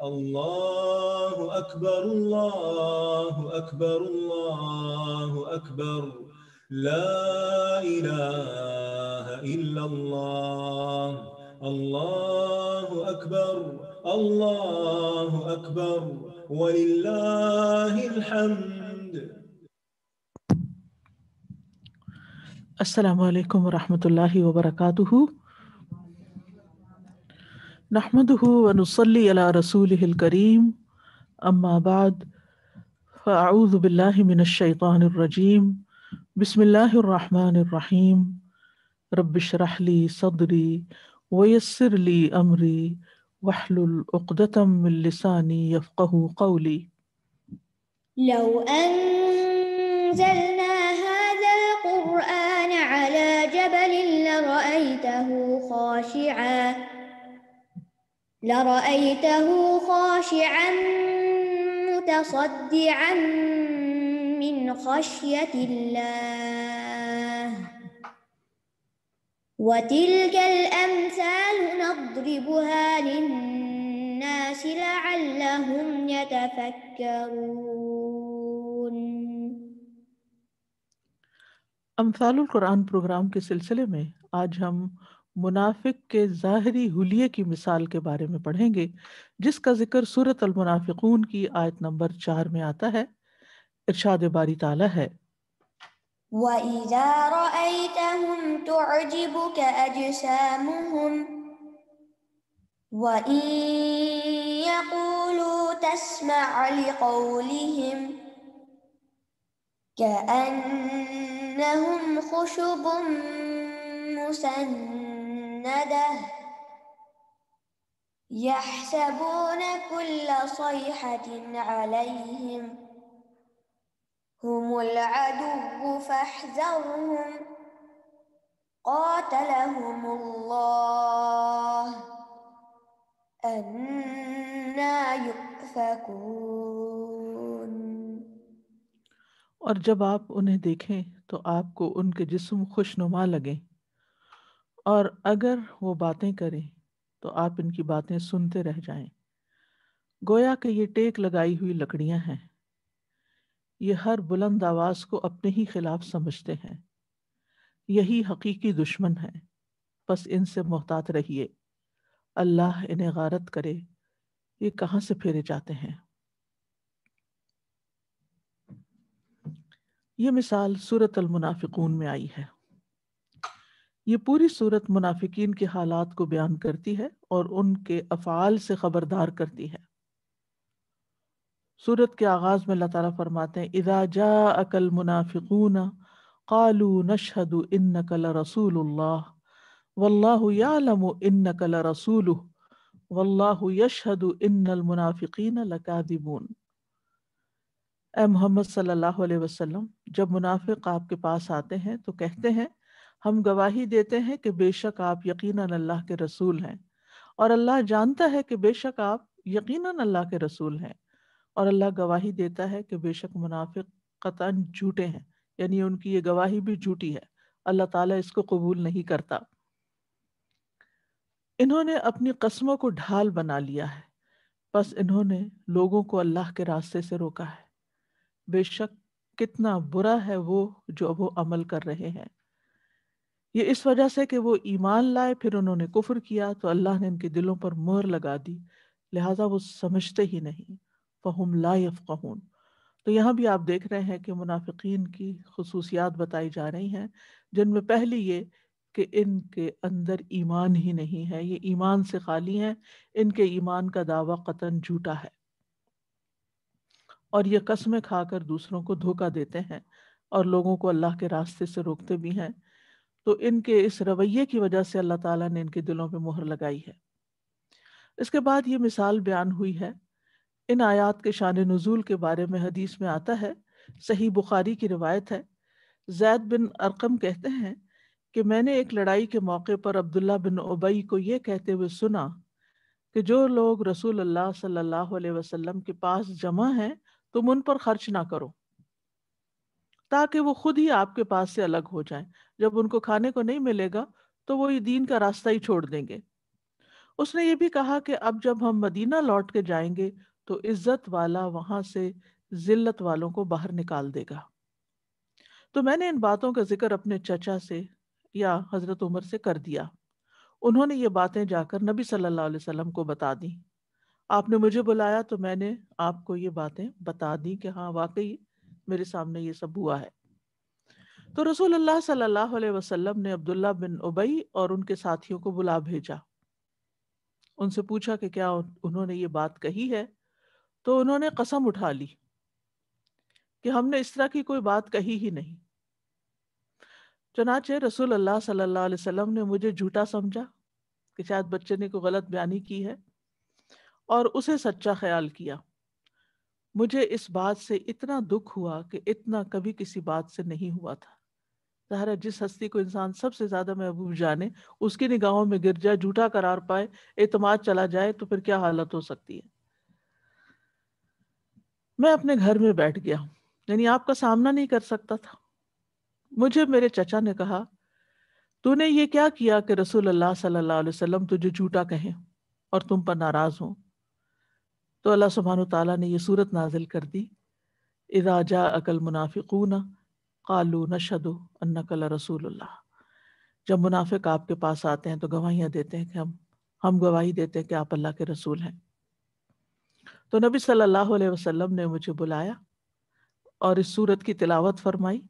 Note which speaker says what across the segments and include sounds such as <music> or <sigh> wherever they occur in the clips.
Speaker 1: الله أكبر الله أكبر الله أكبر لا إله إلا الله الله أكبر الله أكبر ولله الحمد
Speaker 2: السلام عليكم ورحمة الله وبركاته نحمده ونصلي على رسوله الكريم أما بعد فأعوذ بالله من الشيطان الرجيم بسم الله الرحمن الرحيم رب اشرح لي صدري ويسر لي أمري واحلل عقدة من لساني يفقه قولي
Speaker 3: لو أنزلنا هذا القرآن على جبل لرأيته خاشعاً لرأيته خاشعا متصدعا من خشية الله وتلك الأمثال نضربها للناس لعلهم يتفكرون
Speaker 2: أمثال القرآن programme كسلسلة सिलसिले में मुनाफिक के ज़ाहरी हुलिये की मिसाल के बारे में पढ़ेंगे जिसका जिक्र सूरत मुनाफिकून की आयत नंबर चार में आता है इरशाद बारी ताला है
Speaker 3: وَإِذَا رَأَيْتَهُمْ تُعْجِبُكَ أَجْسَامُهُمْ وَإِن يَقُولُوا تَسْمَعْ لِقَوْلِهِمْ كَأَنَّهُمْ خُشُبٌ ممدده يحسبون كل صيحة عليهم هم العدو فاحذرهم قاتلهم الله أنا يؤفكون
Speaker 2: اور جب آپ انہیں دیکھیں تو آپ کو ان کے جسم خوشنما لگیں और अगर वो बातें करें तो आप इनकी बातें सुनते रह जाएं। गोया के ये टेक लगाई हुई लकड़ियां हैं ये हर बुलंद आवाज को अपने ही खिलाफ समझते हैं यही हकीकी दुश्मन है बस इनसे मोहतात रहिए अल्लाह इन्हें गारत करे ये कहाँ से फेरे जाते हैं ये मिसाल सूरत अलमुनाफिकून में आई है ये पूरी सूरत मुनाफिकीन के हालात को बयान करती है और उनके अफाल से खबरदार करती है सूरत के आगाज में अल्लाह ताला फरमाते हैं इदा जा अकल मुनाफिकून कालू नशहद इन कल रसूल वल्लाम इन कल रसूल वल्लाह यशहद इन मुनाफिकीन लकादिबून ए मोहम्मद सल्लल्लाहु अलैहि वसल्लम जब मुनाफिक आपके पास आते हैं तो कहते हैं हम गवाही देते हैं कि बेशक आप यकीन अल्लाह के रसूल हैं और अल्लाह जानता है कि बेशक आप यकीनन अल्लाह के रसूल हैं और अल्लाह गवाही देता है कि बेशक मुनाफिक कतान झूठे हैं यानी उनकी ये गवाही भी झूठी है अल्लाह ताला इसको कबूल नहीं करता इन्होंने अपनी कस्मों को ढाल बना लिया है बस इन्होंने लोगों को अल्लाह के रास्ते से रोका है बेशक कितना बुरा है वो जो वो अमल कर रहे हैं ये इस वजह से कि वो ईमान लाए फिर उन्होंने कुफर किया तो अल्लाह ने इनके दिलों पर मोहर लगा दी लिहाजा वो समझते ही नहीं फ़हम ला तो यहाँ भी आप देख रहे हैं कि मुनाफिकीन की खसूसियात बताई जा रही हैं जिनमें पहली ये कि इनके अंदर ईमान ही नहीं है ये ईमान से खाली हैं इनके ईमान का दावा कतन झूठा है और ये कस्में खाकर दूसरों को धोखा देते हैं और लोगों को अल्लाह के रास्ते से रोकते भी हैं तो इनके इस रवैये की वजह से अल्लाह ताला ने इनके दिलों पे मोहर लगाई है इसके बाद ये मिसाल बयान हुई है इन आयात के शान नजूल के बारे में हदीस में आता है सही बुखारी की रिवायत है जैद बिन अरकम कहते हैं कि मैंने एक लड़ाई के मौके पर अब्दुल्ला बिन उबई को यह कहते हुए सुना कि जो लोग रसूल अल्लाह सल्लल्लाहु अलैहि वसल्लम के पास जमा हैं तुम उन पर खर्च ना करो ताकि वो खुद ही आपके पास से अलग हो जाएं जब उनको खाने को नहीं मिलेगा तो वो ये दीन का रास्ता ही छोड़ देंगे उसने ये भी कहा कि अब जब हम मदीना लौट के जाएंगे तो इज्जत वाला वहां से जिल्लत वालों को बाहर निकाल देगा तो मैंने इन बातों का जिक्र अपने चचा से या हजरत उमर से कर दिया उन्होंने ये बातें जाकर नबी सल्लल्लाहु अलैहि वसल्लम को बता दी आपने मुझे बुलाया तो मैंने आपको ये बातें बता दी कि हाँ वाकई मेरे सामने ये सब हुआ है तो रसूल अल्लाह सल्लल्लाहु अलैहि वसल्लम ने अब्दुल्ला बिन उबई और उनके साथियों को बुला भेजा उनसे पूछा कि क्या उन्होंने ये बात कही है तो उन्होंने कसम उठा ली कि हमने इस तरह की कोई बात कही ही नहीं चनाचे रसूल अल्लाह सल्लल्लाहु अलैहि वसल्लम ने मुझे झूठा समझा कि शायद बच्चे ने कोई गलत बयानी की है और उसे सच्चा ख्याल किया मुझे इस बात से इतना दुख हुआ कि इतना कभी किसी बात से नहीं हुआ था जहरा जिस हस्ती को इंसान सबसे ज्यादा महबूब जाने उसकी निगाहों में गिर जाए झूठा करार पाए एतमाद चला जाए तो फिर क्या हालत हो सकती है मैं अपने घर में बैठ गया यानी आपका सामना नहीं कर सकता था मुझे मेरे चचा ने कहा तूने ये क्या किया कि रसूल अल्लाह सल्लल्लाहु तुझे झूठा कहें और तुम पर नाराज हो तो अल्लाह सुबहान ताली ने यह सूरत नाजिल कर दी जा अकल मुनाफिकून कालू नशद अन्नकल रसूल जब मुनाफिक आपके पास आते हैं तो गवाहियाँ देते हैं कि हम हम गवाही देते हैं कि आप अल्लाह के रसूल हैं तो नबी सल्लल्लाहु अलैहि वसल्लम ने मुझे बुलाया और इस सूरत की तिलावत फरमाई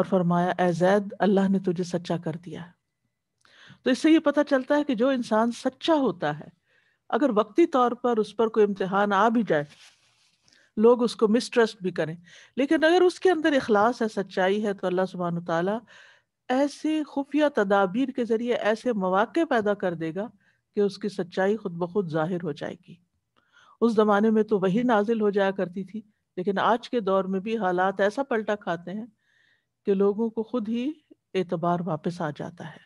Speaker 2: और फरमाया ए जैद अल्लाह ने तुझे सच्चा कर दिया है तो इससे ये पता चलता है कि जो इंसान सच्चा होता है अगर वक्ती तौर पर उस पर कोई इम्तिहान आ भी जाए लोग उसको मिसट्रस्ट भी करें लेकिन अगर उसके अंदर इखलास है सच्चाई है तो अल्लाह सुबहान ताला ऐसे खुफिया तदाबीर के ज़रिए ऐसे मौाक़े पैदा कर देगा कि उसकी सच्चाई खुद ब खुद ज़ाहिर हो जाएगी उस ज़माने में तो वही नाजिल हो जाया करती थी लेकिन आज के दौर में भी हालात ऐसा पलटा खाते हैं कि लोगों को खुद ही एतबार वापस आ जाता है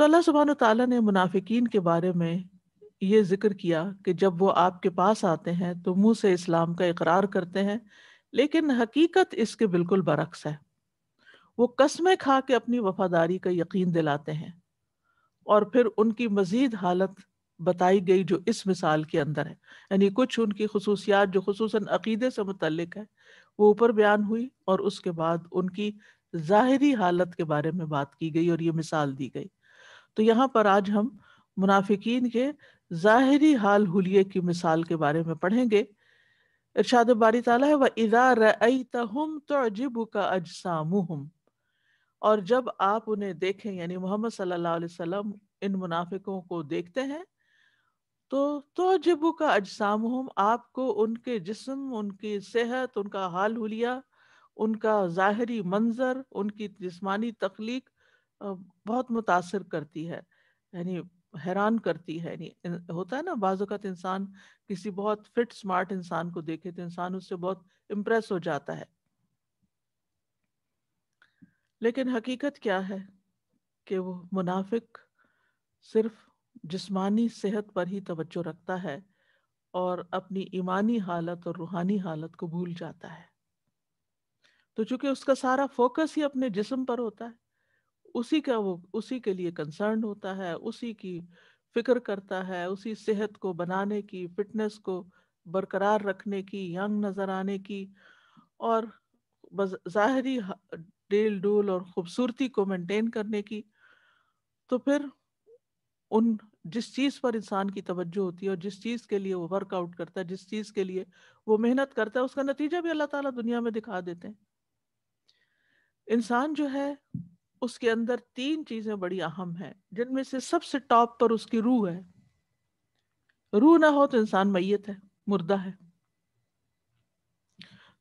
Speaker 2: तो अल्लाह सुबहान तला ने मुनाफिकीन के बारे में ये जिक्र किया कि जब वो आपके पास आते हैं तो मुंह से इस्लाम का इकरार करते हैं लेकिन हकीकत इसके बिल्कुल बरक्स है वो कस्में खा के अपनी वफादारी का यकीन दिलाते हैं और फिर उनकी मजीद हालत बताई गई जो इस मिसाल के अंदर है यानी कुछ उनकी खसूसियात जो खसूस अकीदे से मुतलक है वो ऊपर बयान हुई और उसके बाद उनकी ज़ाहरी हालत के बारे में बात की गई और ये मिसाल दी गई तो यहाँ पर आज हम मुनाफिकीन के ज़ाहरी हाल हुलिये की मिसाल के बारे में पढ़ेंगे इर्शाद बारी ताला है वह इदा तो का अजसामुहम और जब आप उन्हें देखें यानी मोहम्मद सल्लल्लाहु अलैहि वसल्लम इन मुनाफिकों को देखते हैं तो तोजबू का अजसाम आपको उनके जिस्म उनकी सेहत उनका हाल हुलिया उनका ज़ाहरी मंजर उनकी जिस्मानी तख्लीक बहुत मुतासर करती है यानी हैरान करती है यानी होता है ना बाज़त इंसान किसी बहुत फिट स्मार्ट इंसान को देखे तो इंसान उससे बहुत इम्प्रेस हो जाता है लेकिन हकीकत क्या है कि वो मुनाफिक सिर्फ जिस्मानी सेहत पर ही तवज्जो रखता है और अपनी ईमानी हालत और रूहानी हालत को भूल जाता है तो चूंकि उसका सारा फोकस ही अपने जिस्म पर होता है उसी का वो उसी के लिए कंसर्न होता है उसी की फिक्र करता है उसी सेहत को बनाने की फिटनेस को बरकरार रखने की यंग नज़र आने की और ज़ाहरी डेल डूल और ख़ूबसूरती को मेंटेन करने की तो फिर उन जिस चीज़ पर इंसान की तवज्जो होती है और जिस चीज़ के लिए वो वर्कआउट करता है जिस चीज़ के लिए वो मेहनत करता है उसका नतीजा भी अल्लाह ताला दुनिया में दिखा देते हैं इंसान जो है उसके अंदर तीन चीजें बड़ी अहम हैं जिनमें से सबसे टॉप पर उसकी रूह है रूह ना हो तो इंसान मैयत है मुर्दा है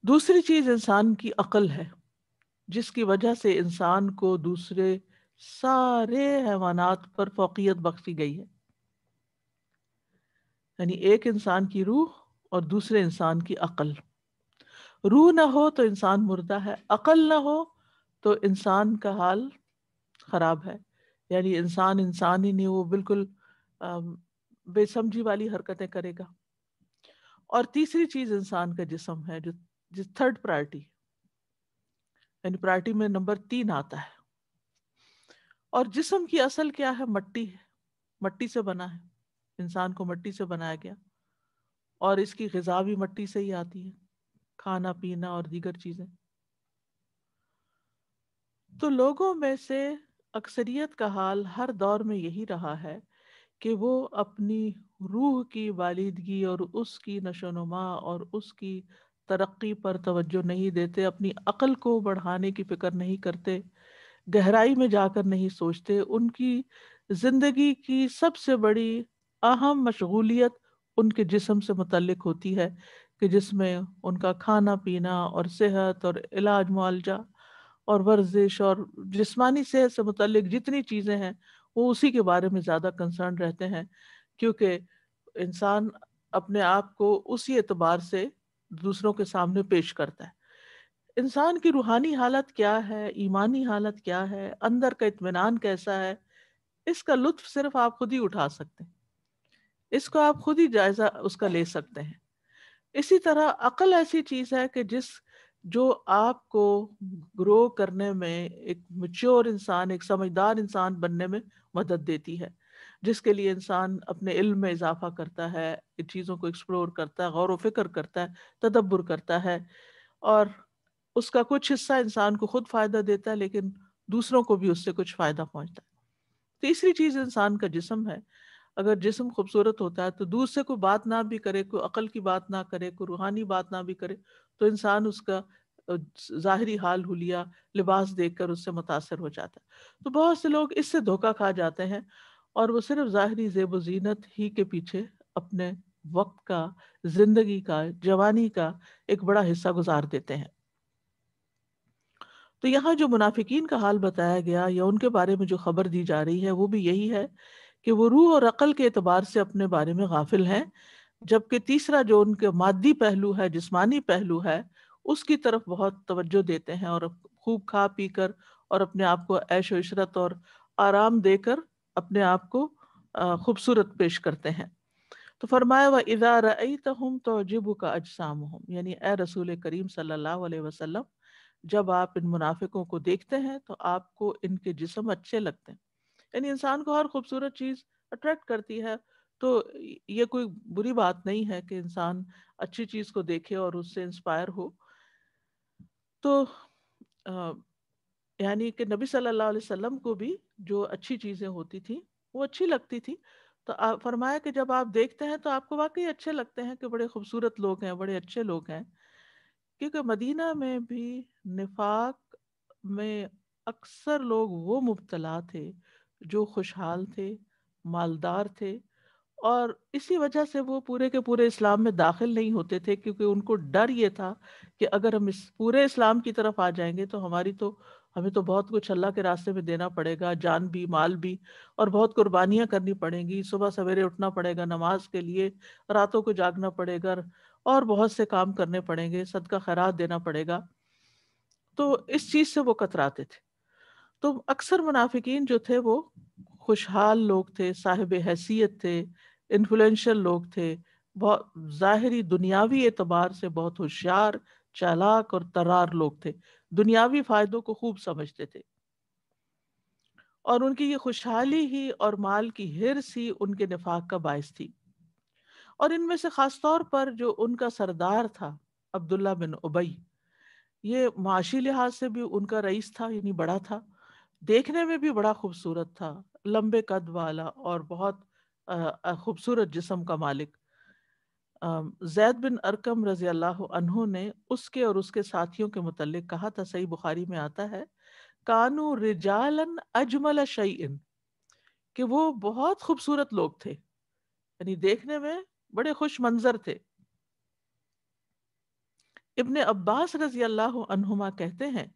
Speaker 2: दूसरी चीज इंसान की अकल है जिसकी वजह से इंसान को दूसरे सारे हैवानात पर फोकियत बख्शी गई है यानी एक इंसान की रूह और दूसरे इंसान की अकल रूह ना हो तो इंसान मुर्दा है अकल ना हो तो इंसान का हाल ख़राब है यानी इंसान इंसान ही नहीं वो बिल्कुल बेसमझी वाली हरकतें करेगा और तीसरी चीज़ इंसान का जिसम है जो जिस थर्ड प्रायोरिटी यानी प्रायोरिटी में नंबर तीन आता है और जिसम की असल क्या है मट्टी है मट्टी से बना है इंसान को मट्टी से बनाया गया और इसकी गज़ा भी मट्टी से ही आती है खाना पीना और दीगर चीज़ें तो लोगों में से अक्सरियत का हाल हर दौर में यही रहा है कि वो अपनी रूह की वालिदगी और उसकी नशोनुमा और उसकी तरक्की पर तवज्जो नहीं देते अपनी अकल को बढ़ाने की फिक्र नहीं करते गहराई में जाकर नहीं सोचते उनकी ज़िंदगी की सबसे बड़ी अहम मशगूलियत उनके जिसम से मुतलक होती है कि जिसमें उनका खाना पीना और सेहत और इलाज मुआलजा और वर्जिश और जिसमानी सेहत से मुतल जितनी चीज़ें हैं वो उसी के बारे में ज़्यादा कंसर्न रहते हैं क्योंकि इंसान अपने आप को उसी एतबार से दूसरों के सामने पेश करता है इंसान की रूहानी हालत क्या है ईमानी हालत क्या है अंदर का इतमान कैसा है इसका लुत्फ सिर्फ आप खुद ही उठा सकते हैं इसको आप खुद ही जायजा उसका ले सकते हैं इसी तरह अकल ऐसी चीज़ है कि जिस जो आपको ग्रो करने में एक मच्योर इंसान एक समझदार इंसान बनने में मदद देती है जिसके लिए इंसान अपने इल्म में इजाफा करता है चीज़ों को एक्सप्लोर करता है गौर वफिक्र करता है तदब्बर करता है और उसका कुछ हिस्सा इंसान को खुद फ़ायदा देता है लेकिन दूसरों को भी उससे कुछ फ़ायदा पहुंचता है तो तीसरी चीज़ इंसान का जिसम है अगर जिसम खूबसूरत होता है तो दूसरे को बात ना भी करे कोई अकल की बात ना करे कोई रूहानी बात ना भी करे तो इंसान उसका ज़ाहरी हाल हुलिया लिबास देख कर उससे मुतासर हो जाता है तो बहुत से लोग इससे धोखा खा जाते हैं और वो सिर्फ ज़ाहरी जेब जीनत ही के पीछे अपने वक्त का जिंदगी का जवानी का एक बड़ा हिस्सा गुजार देते हैं तो यहाँ जो मुनाफिकीन का हाल बताया गया या उनके बारे में जो खबर दी जा रही है वो भी यही है कि वो रूह और अकल के अतबार से अपने बारे में गाफिल हैं जबकि तीसरा जो उनके मादी पहलू है जिस्मानी पहलू है उसकी तरफ बहुत तवज्जो देते हैं और खूब खा पी कर और अपने आप को ऐश इशरत और आराम देकर अपने आप को खूबसूरत पेश करते हैं तो फरमाया व इज़ा रअयतहुम तौजिबु का अजसाम हम यानी ए रसूल करीम सल्लल्लाहु अलैहि वसल्लम जब आप इन मुनाफिकों को देखते हैं तो आपको इनके जिसम अच्छे लगते हैं यानी इंसान को हर खूबसूरत चीज़ अट्रैक्ट करती है तो ये कोई बुरी बात नहीं है कि इंसान अच्छी चीज़ को देखे और उससे इंस्पायर हो तो यानी कि नबी सल्लल्लाहु अलैहि वसल्लम को भी जो अच्छी चीज़ें होती थी वो अच्छी लगती थी तो आप फरमाया कि जब आप देखते हैं तो आपको वाकई अच्छे लगते हैं कि बड़े खूबसूरत लोग हैं बड़े अच्छे लोग हैं क्योंकि मदीना में भी निफाक में अक्सर लोग वो मुबतला थे जो खुशहाल थे मालदार थे और इसी वजह से वो पूरे के पूरे इस्लाम में दाखिल नहीं होते थे क्योंकि उनको डर ये था कि अगर हम इस पूरे इस्लाम की तरफ आ जाएंगे तो हमारी तो हमें तो बहुत कुछ अल्लाह के रास्ते में देना पड़ेगा जान भी माल भी और बहुत कुर्बानियां करनी पड़ेंगी सुबह सवेरे उठना पड़ेगा नमाज के लिए रातों को जागना पड़ेगा और बहुत से काम करने पड़ेंगे सदका खैरात देना पड़ेगा तो इस चीज़ से वो कतराते थे तो अक्सर मुनाफिकीन जो थे वो खुशहाल लोग थे साहिब हैसियत थे इन्फ्लुएंशियल लोग थे बहुत ज़ाहरी दुनियावी एतबार से बहुत होशियार चालाक और तरार लोग थे दुनियावी फायदों को खूब समझते थे और उनकी ये खुशहाली ही और माल की हिरस ही उनके निफाक का बायस थी और इनमें से ख़ास तौर पर जो उनका सरदार था अब्दुल्ला बिन उबई ये माशी लिहाज से भी उनका रईस था यानी बड़ा था देखने में भी बड़ा खूबसूरत था लंबे कद वाला और बहुत खूबसूरत जिसम का मालिक जैद बिन अरकम रजी अल्लाह अनहु ने उसके और उसके साथियों के मतलब कहा था सही बुखारी में आता है कानू रिजालन अजमल शईन कि वो बहुत खूबसूरत लोग थे यानी देखने में बड़े खुश मंजर थे इबन अब्बास रजी अल्लाह अनहुमा कहते हैं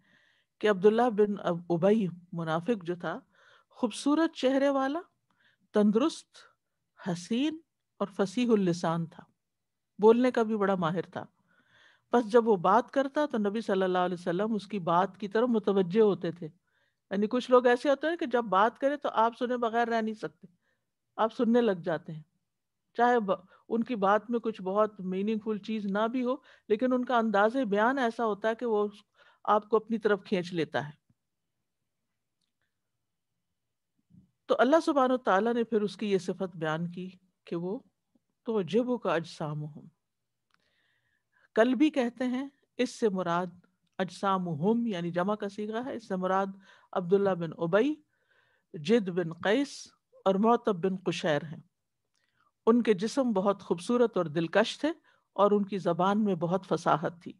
Speaker 2: कि अब्दुल्ला बिन उबई मुनाफिक जो था खूबसूरत चेहरे वाला तंदुरुस्त हसीन और फसीहुल्लिसान था बोलने का भी बड़ा माहिर था बस जब वो बात करता तो नबी सल्लल्लाहु अलैहि वसल्लम उसकी बात की तरफ मुतवजे होते थे यानी कुछ लोग ऐसे होते हैं कि जब बात करें तो आप सुने बगैर रह नहीं सकते आप सुनने लग जाते हैं चाहे उनकी बात में कुछ बहुत मीनिंगफुल चीज़ ना भी हो लेकिन उनका अंदाज बयान ऐसा होता है कि वो आपको अपनी तरफ खींच लेता है तो अल्लाह सुबहान ताला ने फिर उसकी ये सिफत बयान की कि वो तो जब का अजसाम कल भी कहते हैं इससे मुराद अजसाम हम यानी जमा का सीगा है इससे मुराद अब्दुल्ला बिन उबई जिद बिन कैस और मोतब बिन कुशैर हैं उनके जिसम बहुत खूबसूरत और दिलकश थे और उनकी ज़बान में बहुत फसाहत थी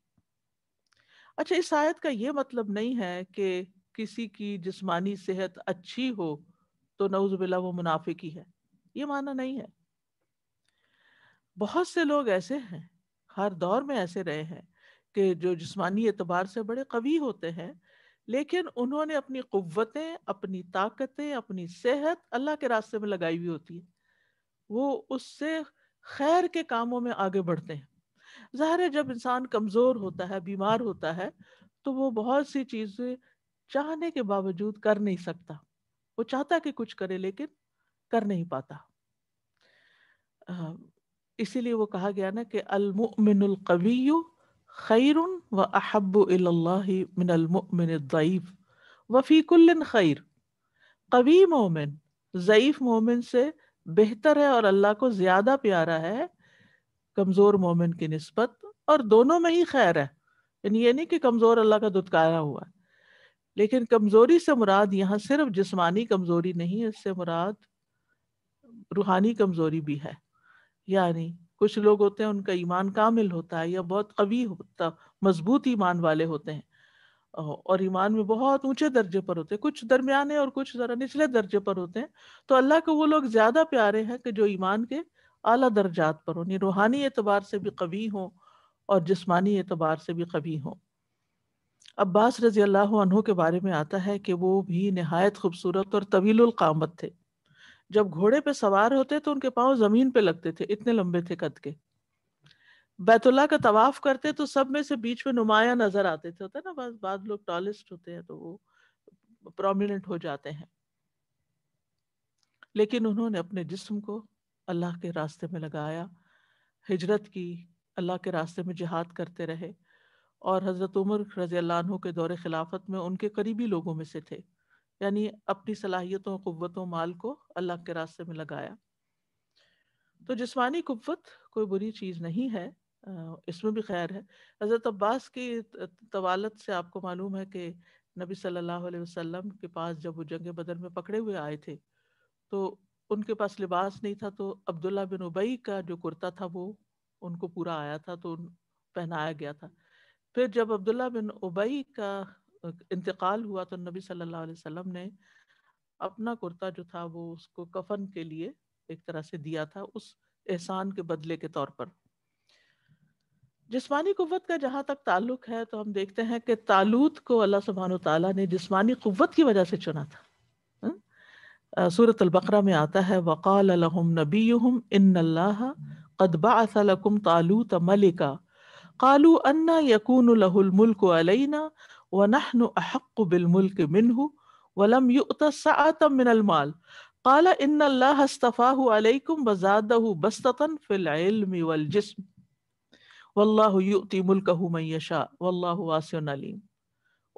Speaker 2: अच्छा इस शायद का ये मतलब नहीं है कि किसी की जिसमानी सेहत अच्छी हो तो नौजबिल्ला वो मुनाफिक ही है ये माना नहीं है बहुत से लोग ऐसे हैं हर दौर में ऐसे रहे हैं कि जो जिसमानी एतबार से बड़े कवी होते हैं लेकिन उन्होंने अपनी कुतें अपनी ताकतें अपनी सेहत अल्लाह के रास्ते में लगाई हुई होती है वो उससे खैर के कामों में आगे बढ़ते हैं ज़ाहिर है जब इंसान कमज़ोर होता है बीमार होता है तो वो बहुत सी चीज़ें चाहने के बावजूद कर नहीं सकता वो चाहता कि कुछ करे लेकिन कर नहीं पाता इसीलिए वो कहा गया ना कि अलमुमिनुल खैर व अहब मिनलमदीफ वफीकुल खैर कवी मोमिन ज़यीफ़ मोमिन से बेहतर है और अल्लाह को ज़्यादा प्यारा है कमज़ोर मोमिन की नस्बत और दोनों में ही खैर है यानी ये नहीं कि कमज़ोर अल्लाह का दुदकारा हुआ है लेकिन कमजोरी से मुराद यहाँ सिर्फ जिस्मानी कमजोरी नहीं है इससे मुराद रूहानी कमजोरी भी है यानी कुछ लोग होते हैं उनका ईमान कामिल होता है या बहुत कवी होता मजबूत ईमान वाले होते हैं और ईमान में बहुत ऊंचे दर्जे पर होते हैं कुछ दरमियाने और कुछ जरा निचले दर्जे पर होते हैं तो अल्लाह को वो लोग ज्यादा प्यारे हैं कि जो ईमान के आला दर्जात पर हो रूहानी एतबार से भी कवी हों और जिस्मानी एतबार से भी कवी हों अब्बास रजी अल्लाह के बारे में आता है कि वो भी नहायत खूबसूरत और तवीलकामत थे जब घोड़े पे सवार होते तो उनके पाँव जमीन पे लगते थे इतने लंबे थे कद के बैतुल्ला का तवाफ करते तो सब में से बीच में नुमाया नजर आते थे होता ना बस बाद लोग टॉलिस्ट होते हैं तो वो प्रोमिनेंट हो जाते हैं लेकिन उन्होंने अपने जिस्म को अल्लाह के रास्ते में लगाया हिजरत की अल्लाह के रास्ते में जिहाद करते रहे और हज़रत उमर रज़ी अल्लाह के दौर खिलाफत में उनके करीबी लोगों में से थे यानी अपनी सलाहियतों क़वतों माल को अल्लाह के रास्ते में लगाया तो जिस्मानी कुत कोई बुरी चीज़ नहीं है इसमें भी खैर है हज़रत अब्बास की तवालत से आपको मालूम है कि नबी सल्लल्लाहु अलैहि वसल्लम के पास जब वो जंग बदर में पकड़े हुए आए थे तो उनके पास लिबास नहीं था तो अब्दुल्ला बिन उबई का जो कुर्ता था वो उनको पूरा आया था तो पहनाया गया था फिर जब अब्दुल्ला बिन उबई का इंतकाल हुआ तो नबी सल्लल्लाहु अलैहि वसल्लम ने अपना कुर्ता जो था वो उसको कफन के लिए एक तरह से दिया था उस एहसान के बदले के तौर पर जिस्मानी कुत का जहां तक ताल्लुक है तो हम देखते हैं कि तालूत को अल्लाह सुबहान तला ने जिस्मानी कुत की वजह से चुना था सूरत बकरा में आता है वक़ाल नबी इन अल्लाह कदबा तालूत मलिका قالوا أن يكون له الملك علينا ونحن أحق بالملك منه ولم يؤت سعة من المال قال إن الله اصطفاه عليكم وزاده بسطة في العلم والجسم والله يؤتي ملكه من يشاء والله واسع عليم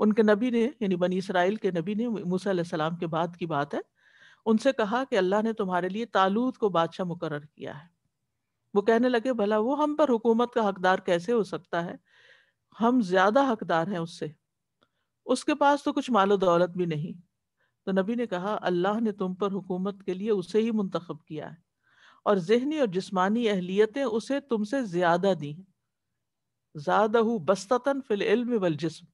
Speaker 2: उनके नबी ने यानी बनी इसराइल के नबी ने मूसा सलाम के बाद की बात है उनसे कहा कि अल्लाह ने तुम्हारे लिए तालूत को बादशाह मुकर किया है वो कहने लगे भला वो हम पर हुकूमत का हकदार कैसे हो सकता है हम ज्यादा हकदार हैं उससे उसके पास तो कुछ मालो दौलत भी नहीं तो नबी ने कहा अल्लाह ने तुम पर हुकूमत के लिए उसे ही मुंतखब किया है और जहनी और जिस्मानी अहलियतें उसे तुमसे ज्यादा दी हैं ज्यादा हु बस्तन फिल इल्म वल जिस्म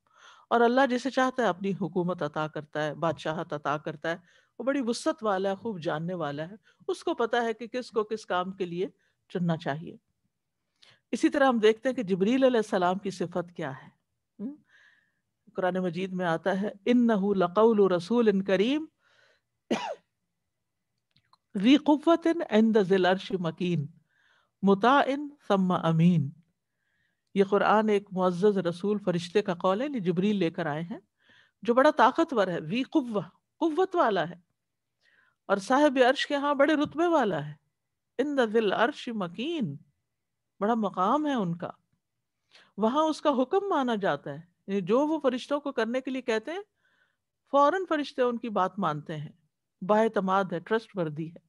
Speaker 2: और अल्लाह जिसे चाहता है अपनी हुकूमत अता करता है बादशाहत अता करता है वो बड़ी वसत वाला है खूब जानने वाला है उसको पता है कि किसको किस काम के लिए चुनना चाहिए इसी तरह हम देखते हैं कि जबरील सलाम की सिफत क्या है हम्म? कुरान मजीद में आता है इन नहू लकौल रसूल इन करीम <coughs> वी अर्श मकीन मुताइन अमीन ये कुरान एक मुआज़ रसूल फरिश्ते का कौल है जबरील लेकर आए हैं जो बड़ा ताकतवर है वी कुव्वा कुव्वत वाला है और साहेब अर्श के यहाँ बड़े रुतबे वाला है इन दिल अर्श मकीन बड़ा मकाम है उनका वहां उसका हुक्म माना जाता है जो वो फरिश्तों को करने के लिए कहते हैं फौरन फरिश्ते उनकी बात मानते हैं बातमाद है ट्रस्ट वर्दी है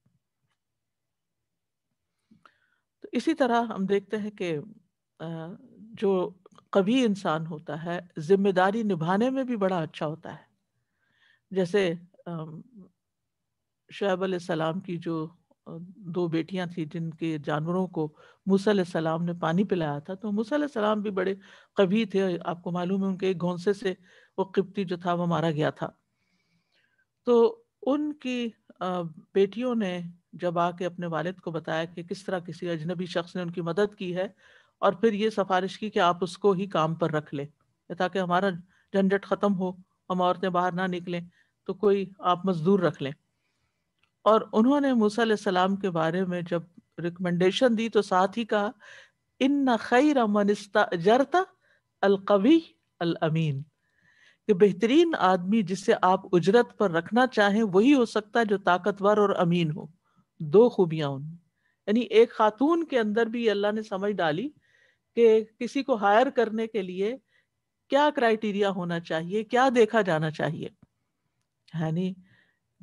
Speaker 2: तो इसी तरह हम देखते हैं कि जो कभी इंसान होता है जिम्मेदारी निभाने में भी बड़ा अच्छा होता है जैसे शुएब सलाम की जो दो बेटियां थी जिनके जानवरों को मूसा सलाम ने पानी पिलाया था तो मूसा सलाम भी बड़े कभी थे आपको मालूम है उनके एक घोंसे से वो किप्ती जो था वो मारा गया था तो उनकी बेटियों ने जब आके अपने वालिद को बताया कि किस तरह किसी अजनबी शख्स ने उनकी मदद की है और फिर ये सिफारिश की कि आप उसको ही काम पर रख लें ताकि हमारा झंझट ख़त्म हो हम औरतें बाहर ना निकलें तो कोई आप मजदूर रख लें और उन्होंने मूसा सलाम के बारे में जब रिकमेंडेशन दी तो साथ ही कहा इन न खैर मनिस्ता जरता अलकवी अल अमीन कि बेहतरीन आदमी जिसे आप उजरत पर रखना चाहें वही हो सकता है जो ताकतवर और अमीन हो दो खूबियां उन यानी एक खातून के अंदर भी अल्लाह ने समझ डाली कि किसी को हायर करने के लिए क्या क्राइटेरिया होना चाहिए क्या देखा जाना चाहिए यानी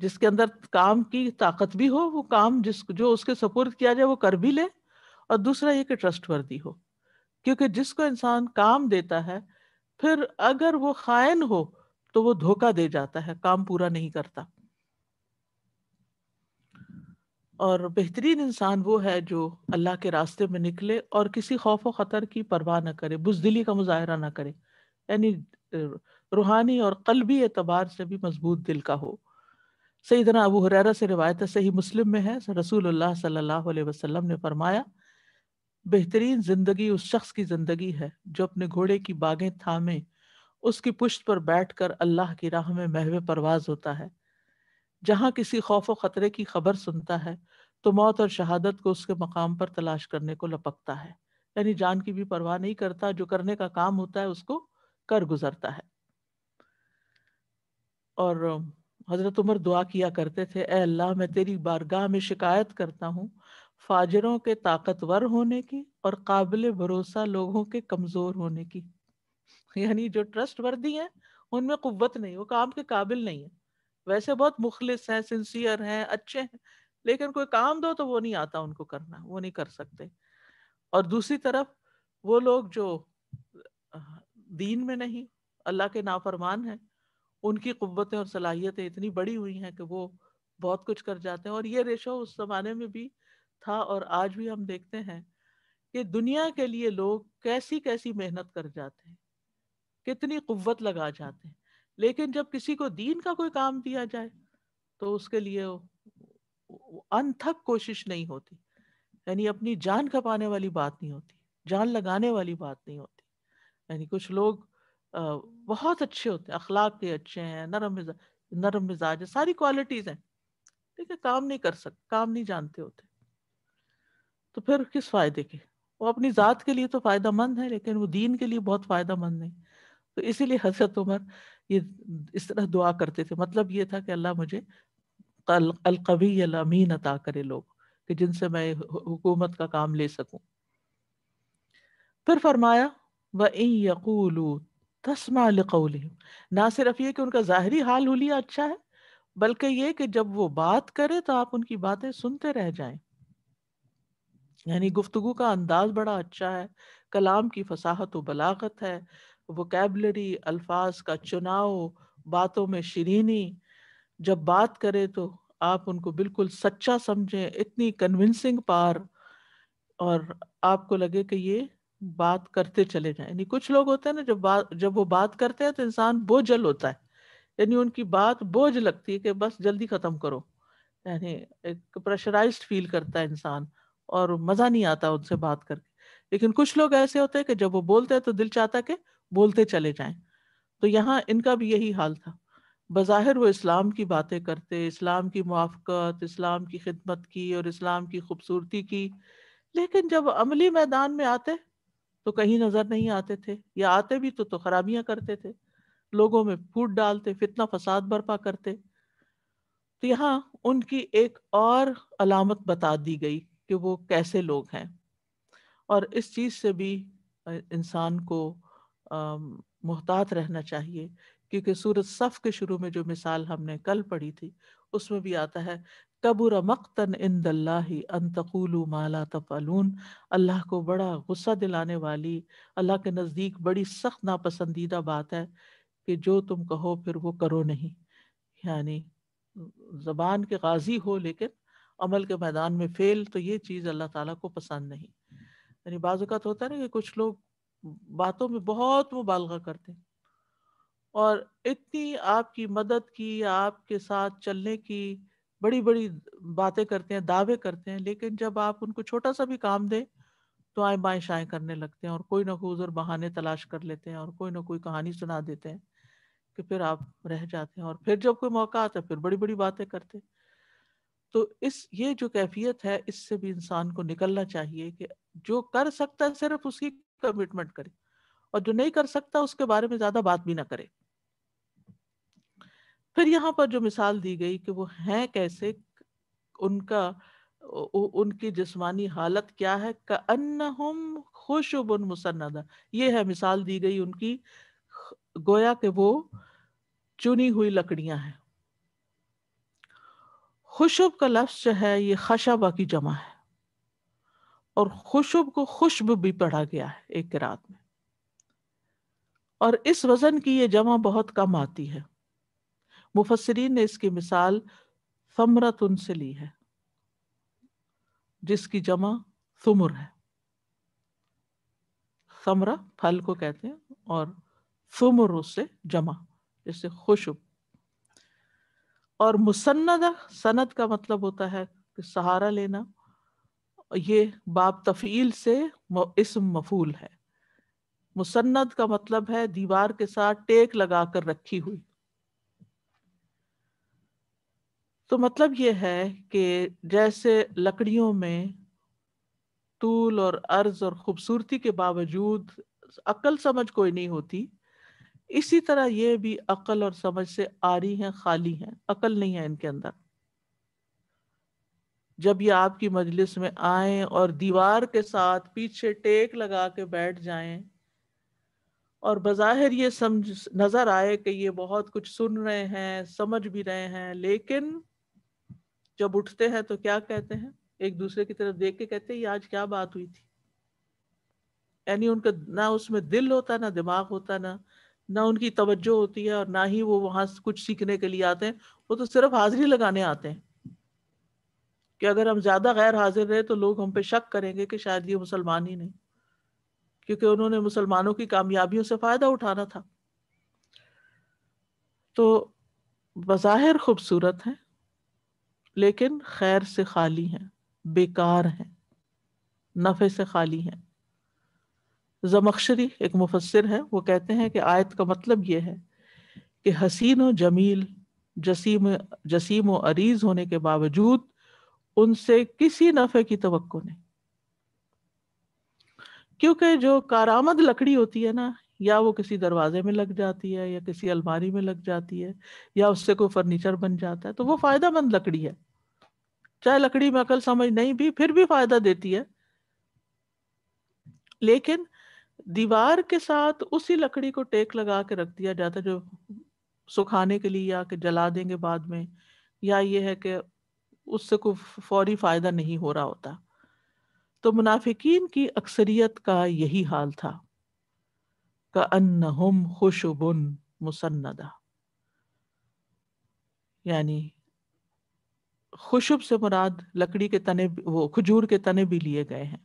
Speaker 2: जिसके अंदर काम की ताकत भी हो वो काम जिस जो उसके सपोर्ट किया जाए वो कर भी ले और दूसरा ये कि ट्रस्ट वर्दी हो क्योंकि जिसको इंसान काम देता है फिर अगर वो खायन हो तो वो धोखा दे जाता है काम पूरा नहीं करता और बेहतरीन इंसान वो है जो अल्लाह के रास्ते में निकले और किसी खौफ और ख़तर की परवाह ना करे बुजदिली का मुजाहरा ना करे यानी रूहानी और कलबी एतबार से भी मजबूत दिल का हो सही तरह अबू हुररा से रिवायत सही मुस्लिम में है रसूलुल्लाह सल्लल्लाहु अलैहि वसल्लम ने फरमाया बेहतरीन जिंदगी उस शख्स की जिंदगी है जो अपने घोड़े की बागें थामे उसकी पुश्त पर बैठकर अल्लाह की राह में महव परवाज होता है जहाँ किसी खौफ व ख़तरे की खबर सुनता है तो मौत और शहादत को उसके मकाम पर तलाश करने को लपकता है यानी जान की भी परवाह नहीं करता जो करने का काम होता है उसको कर गुजरता है और हज़रत उमर दुआ किया करते थे ए अल्लाह मैं तेरी बारगाह में शिकायत करता हूँ फाजरों के ताकतवर होने की और काबिल भरोसा लोगों के कमज़ोर होने की यानी जो ट्रस्ट वर्दी है उनमें कुत नहीं वो काम के काबिल नहीं है वैसे बहुत मुखलिस हैं सिंसियर हैं अच्छे हैं लेकिन कोई काम दो तो वो नहीं आता उनको करना वो नहीं कर सकते और दूसरी तरफ वो लोग जो दीन में नहीं अल्लाह के नाफरमान हैं उनकी कुतें और सलाहियतें इतनी बड़ी हुई हैं कि वो बहुत कुछ कर जाते हैं और ये रेशो उस ज़माने में भी था और आज भी हम देखते हैं कि दुनिया के लिए लोग कैसी कैसी मेहनत कर जाते हैं कितनी कुत लगा जाते हैं लेकिन जब किसी को दीन का कोई काम दिया जाए तो उसके लिए अनथक कोशिश नहीं होती यानी अपनी जान खपाने वाली बात नहीं होती जान लगाने वाली बात नहीं होती यानी कुछ लोग बहुत अच्छे होते हैं अखलाक के अच्छे हैं नरम मिजाज नरम मिजाज है सारी क्वालिटीज़ हैं ठीक है काम नहीं कर सकते काम नहीं जानते होते तो फिर किस फ़ायदे के वो अपनी ज़ात के लिए तो फ़ायदा मंद है लेकिन वो दीन के लिए बहुत फ़ायदा मंद नहीं तो इसीलिए हजरत उमर ये इस तरह दुआ करते थे मतलब ये था कि अल्लाह मुझे अलकवी अमीन अता करे लोग कि जिनसे मैं हुकूमत का काम ले सकूं फिर फरमाया व इन यकूलू तस्मा लकौली ना सिर्फ ये कि उनका ज़ाहरी हाल हुलिया अच्छा है बल्कि ये कि जब वो बात करे तो आप उनकी बातें सुनते रह जाए यानी गुफ्तगु का अंदाज बड़ा अच्छा है कलाम की फसाहत व बलागत है वोकेबलरी अल्फाज का चुनाव बातों में शरीनी जब बात करे तो आप उनको बिल्कुल सच्चा समझें इतनी कन्विंसिंग पार और आपको लगे कि ये बात करते चले जाए यानी कुछ लोग होते हैं ना जब बात जब वो बात करते हैं तो इंसान बोझल होता है यानी उनकी बात बोझ लगती है कि बस जल्दी खत्म करो यानी एक प्रेशराइज फील करता है इंसान और मजा नहीं आता उनसे बात करके लेकिन कुछ लोग ऐसे होते हैं कि जब वो बोलते हैं तो दिल चाहता है कि बोलते चले जाए तो यहाँ इनका भी यही हाल था बज़ाहिर वो इस्लाम की बातें करते इस्लाम की मुआफ़त इस्लाम की खिदमत की और इस्लाम की खूबसूरती की लेकिन जब अमली मैदान में आते तो कहीं नजर नहीं आते थे या आते भी तो तो खराबियां करते थे लोगों में फूट डालते फितना फसाद बर्पा करते तो यहाँ उनकी एक और अलामत बता दी गई कि वो कैसे लोग हैं और इस चीज़ से भी इंसान को मोहतात रहना चाहिए क्योंकि सूरज सफ़ के शुरू में जो मिसाल हमने कल पढ़ी थी उसमें भी आता है कबूर मक्तन इन दल्लाही अनतकूलू माला तफ़लून अल्लाह को बड़ा गुस्सा दिलाने वाली अल्लाह के नज़दीक बड़ी सख्त नापसंदीदा बात है कि जो तुम कहो फिर वो करो नहीं यानी ज़बान के गाजी हो लेकिन अमल के मैदान में फेल तो ये चीज़ अल्लाह ताला को पसंद नहीं यानी बाज़ात होता है ना कि कुछ लोग बातों में बहुत मुबालगा करते हैं और इतनी आपकी मदद की आपके साथ चलने की बड़ी बड़ी बातें करते हैं दावे करते हैं लेकिन जब आप उनको छोटा सा भी काम दें तो आए बाएं शाएं करने लगते हैं और कोई ना कोई उधर बहाने तलाश कर लेते हैं और कोई ना कोई कहानी सुना देते हैं कि फिर आप रह जाते हैं और फिर जब कोई मौका आता है फिर बड़ी बड़ी बातें करते हैं तो इस ये जो कैफियत है इससे भी इंसान को निकलना चाहिए कि जो कर सकता है सिर्फ उसकी कमिटमेंट करे और जो नहीं कर सकता उसके बारे में ज्यादा बात भी ना करे फिर यहाँ पर जो मिसाल दी गई कि वो हैं कैसे उनका उनकी जिस्मानी हालत क्या है कन्नहुम खुशबुन मुसन्नदा ये है मिसाल दी गई उनकी गोया के वो चुनी हुई लकड़ियां हैं खुशब का लफ्ज जो है ये खशबा की जमा है और खुशब को खुशब भी पढ़ा गया है एक रात में और इस वजन की ये जमा बहुत कम आती है मुफसरीन ने इसकी मिसाल समरतुन से ली है जिसकी जमा सुमर है समरा फल को कहते हैं और सुमर उससे जमा जैसे खुशब और मुसन्नदा सनद का मतलब होता है कि सहारा लेना ये बाब तफ़ील से इसम मफूल है मुसन्नद का मतलब है दीवार के साथ टेक लगा कर रखी हुई तो मतलब ये है कि जैसे लकड़ियों में तूल और अर्ज और खूबसूरती के बावजूद अकल समझ कोई नहीं होती इसी तरह ये भी अकल और समझ से आ रही हैं खाली हैं अकल नहीं है इनके अंदर जब ये आपकी मजलिस में आए और दीवार के साथ पीछे टेक लगा के बैठ जाएं और बाहिर ये समझ नज़र आए कि ये बहुत कुछ सुन रहे हैं समझ भी रहे हैं लेकिन जब उठते हैं तो क्या कहते हैं एक दूसरे की तरफ देख के कहते हैं ये आज क्या बात हुई थी यानी उनका ना उसमें दिल होता ना दिमाग होता ना ना उनकी तवज्जो होती है और ना ही वो वहां कुछ सीखने के लिए आते हैं वो तो सिर्फ हाजिरी लगाने आते हैं कि अगर हम ज्यादा गैर हाजिर रहे तो लोग हम पे शक करेंगे कि शायद ये मुसलमान ही नहीं क्योंकि उन्होंने मुसलमानों की कामयाबियों से फायदा उठाना था तो बज़ाहिर खूबसूरत हैं लेकिन खैर से खाली हैं बेकार हैं नफ़े से खाली हैं जमक्शरी एक मुफसर है वो कहते हैं कि आयत का मतलब ये है कि हसीन व जमील जसीम जसीम व अरीज होने के बावजूद उनसे किसी नफ़े की तो नहीं क्योंकि जो कारामद लकड़ी होती है ना या वो किसी दरवाजे में लग जाती है या किसी अलमारी में लग जाती है या उससे कोई फर्नीचर बन जाता है तो वो फ़ायदा मंद लकड़ी है चाहे लकड़ी में अकल समझ नहीं भी फिर भी फायदा देती है लेकिन दीवार के साथ उसी लकड़ी को टेक लगा के रख दिया जाता जो सुखाने के लिए या कि जला देंगे बाद में या ये है कि उससे कोई फौरी फायदा नहीं हो रहा होता तो मुनाफिकीन की अक्सरियत का यही हाल था का हम खुशबुन मुसन्नदा यानी खुशब से मुराद लकड़ी के तने वो खजूर के तने भी लिए गए हैं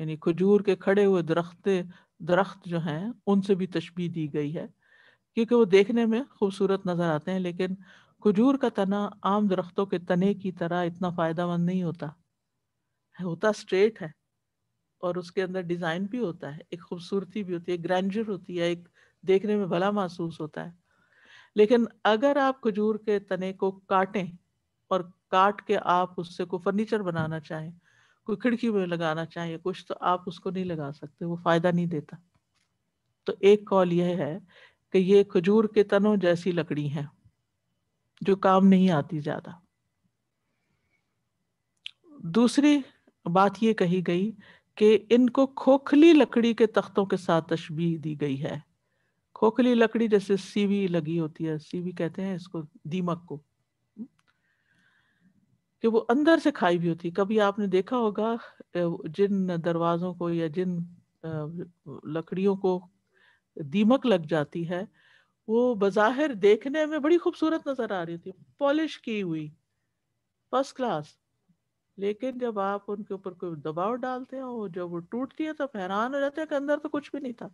Speaker 2: यानी खजूर के खड़े हुए दरख्त दरख्त जो हैं उनसे भी तशबी दी गई है क्योंकि वो देखने में खूबसूरत नज़र आते हैं लेकिन खजूर का तना आम दरख्तों के तने की तरह इतना फायदा मंद नहीं होता होता स्ट्रेट है और उसके अंदर डिज़ाइन भी होता है एक खूबसूरती भी होती है ग्रैंडर होती है एक देखने में भला महसूस होता है लेकिन अगर आप खजूर के तने को काटें और काट के आप उससे कोई फर्नीचर बनाना चाहें कोई खिड़की में लगाना चाहें कुछ तो आप उसको नहीं लगा सकते वो फायदा नहीं देता तो एक कॉल यह है कि ये खजूर के तनों जैसी लकड़ी है जो काम नहीं आती ज्यादा दूसरी बात ये कही गई कि इनको खोखली लकड़ी के तख्तों के साथ तशबी दी गई है खोखली लकड़ी जैसे सीवी लगी होती है सीवी कहते हैं इसको दीमक को कि वो अंदर से खाई भी होती कभी आपने देखा होगा जिन दरवाजों को या जिन लकड़ियों को दीमक लग जाती है वो बज़ाहिर देखने में बड़ी खूबसूरत नज़र आ रही थी पॉलिश की हुई फर्स्ट क्लास लेकिन जब आप उनके ऊपर कोई दबाव डालते हैं और जब वो टूटती है तब हैरान हो जाते हैं कि अंदर तो कुछ भी नहीं था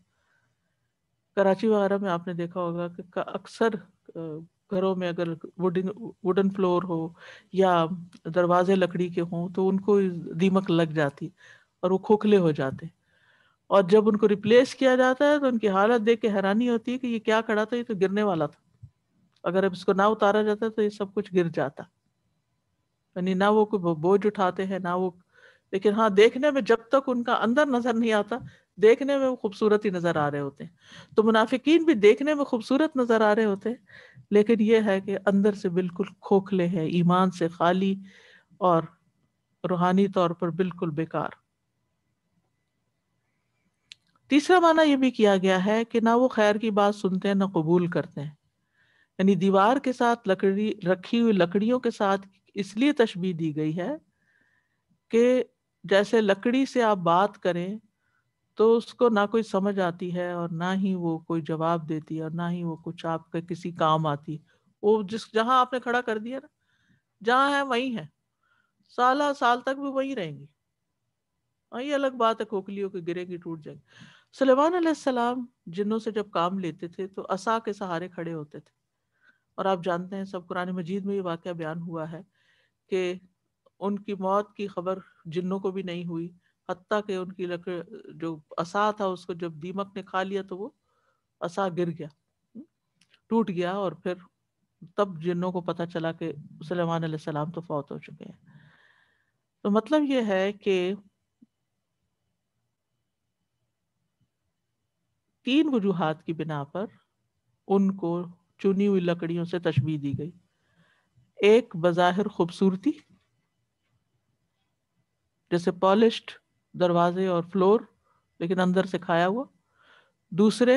Speaker 2: कराची वगैरह में आपने देखा होगा कि अक्सर घरों में अगर वुडन वुडन फ्लोर हो या दरवाजे लकड़ी के हों तो उनको दीमक लग जाती और वो खोखले हो जाते और जब उनको रिप्लेस किया जाता है तो उनकी हालत देख के हैरानी होती है कि ये क्या खड़ा था ये तो गिरने वाला था अगर अब इसको ना उतारा जाता तो ये सब कुछ गिर जाता यानी ना वो कोई बोझ उठाते हैं ना वो लेकिन हाँ देखने में जब तक उनका अंदर नजर नहीं आता देखने में खूबसूरत ही नजर आ रहे होते हैं तो मुनाफिकीन भी देखने में खूबसूरत नजर आ रहे होते हैं लेकिन यह है कि अंदर से बिल्कुल खोखले हैं ईमान से खाली और रूहानी तौर पर बिल्कुल बेकार तीसरा माना यह भी किया गया है कि ना वो खैर की बात सुनते हैं ना कबूल करते हैं यानी दीवार के साथ लकड़ी रखी हुई लकड़ियों के साथ इसलिए तशबी दी गई है कि जैसे लकड़ी से आप बात करें तो उसको ना कोई समझ आती है और ना ही वो कोई जवाब देती है और ना ही वो कुछ आपके किसी काम आती वो जिस जहां आपने खड़ा कर दिया ना जहां है वही है साल साल तक भी वही रहेंगी वही अलग बात है खोखलियों की गिरेगी टूट जाएगी सलेमान सलाम जिन्हों से जब काम लेते थे तो असा के सहारे खड़े होते थे और आप जानते हैं सब कुरान मजीद में ये वाक्य बयान हुआ है कि उनकी मौत की खबर जिन्हों को भी नहीं हुई हती के उनकी लकड़ जो असा था उसको जब दीमक ने खा लिया तो वो असा गिर गया हम्म, टूट गया और फिर तब जिन्हों को पता चला कि सलेमान सलाम तो फौत हो चुके हैं तो मतलब ये है कि तीन वजूहत की बिना पर उनको चुनी हुई लकड़ियों से तशबी दी गई एक बज़ाहिर खूबसूरती जैसे पॉलिश दरवाजे और फ्लोर लेकिन अंदर से खाया हुआ दूसरे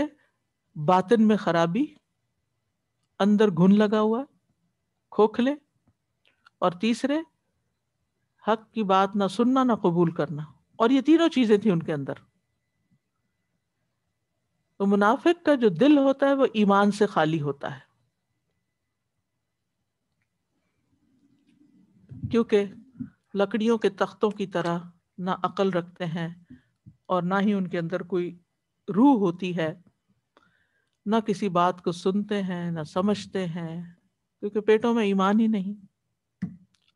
Speaker 2: बातिन में खराबी अंदर घुन लगा हुआ खोखले और तीसरे हक की बात ना सुनना ना कबूल करना और ये तीनों चीजें थी उनके अंदर तो मुनाफिक का जो दिल होता है वो ईमान से खाली होता है क्योंकि लकड़ियों के तख्तों की तरह ना अकल रखते हैं और ना ही उनके अंदर कोई रूह होती है ना किसी बात को सुनते हैं ना समझते हैं क्योंकि पेटों में ईमान ही नहीं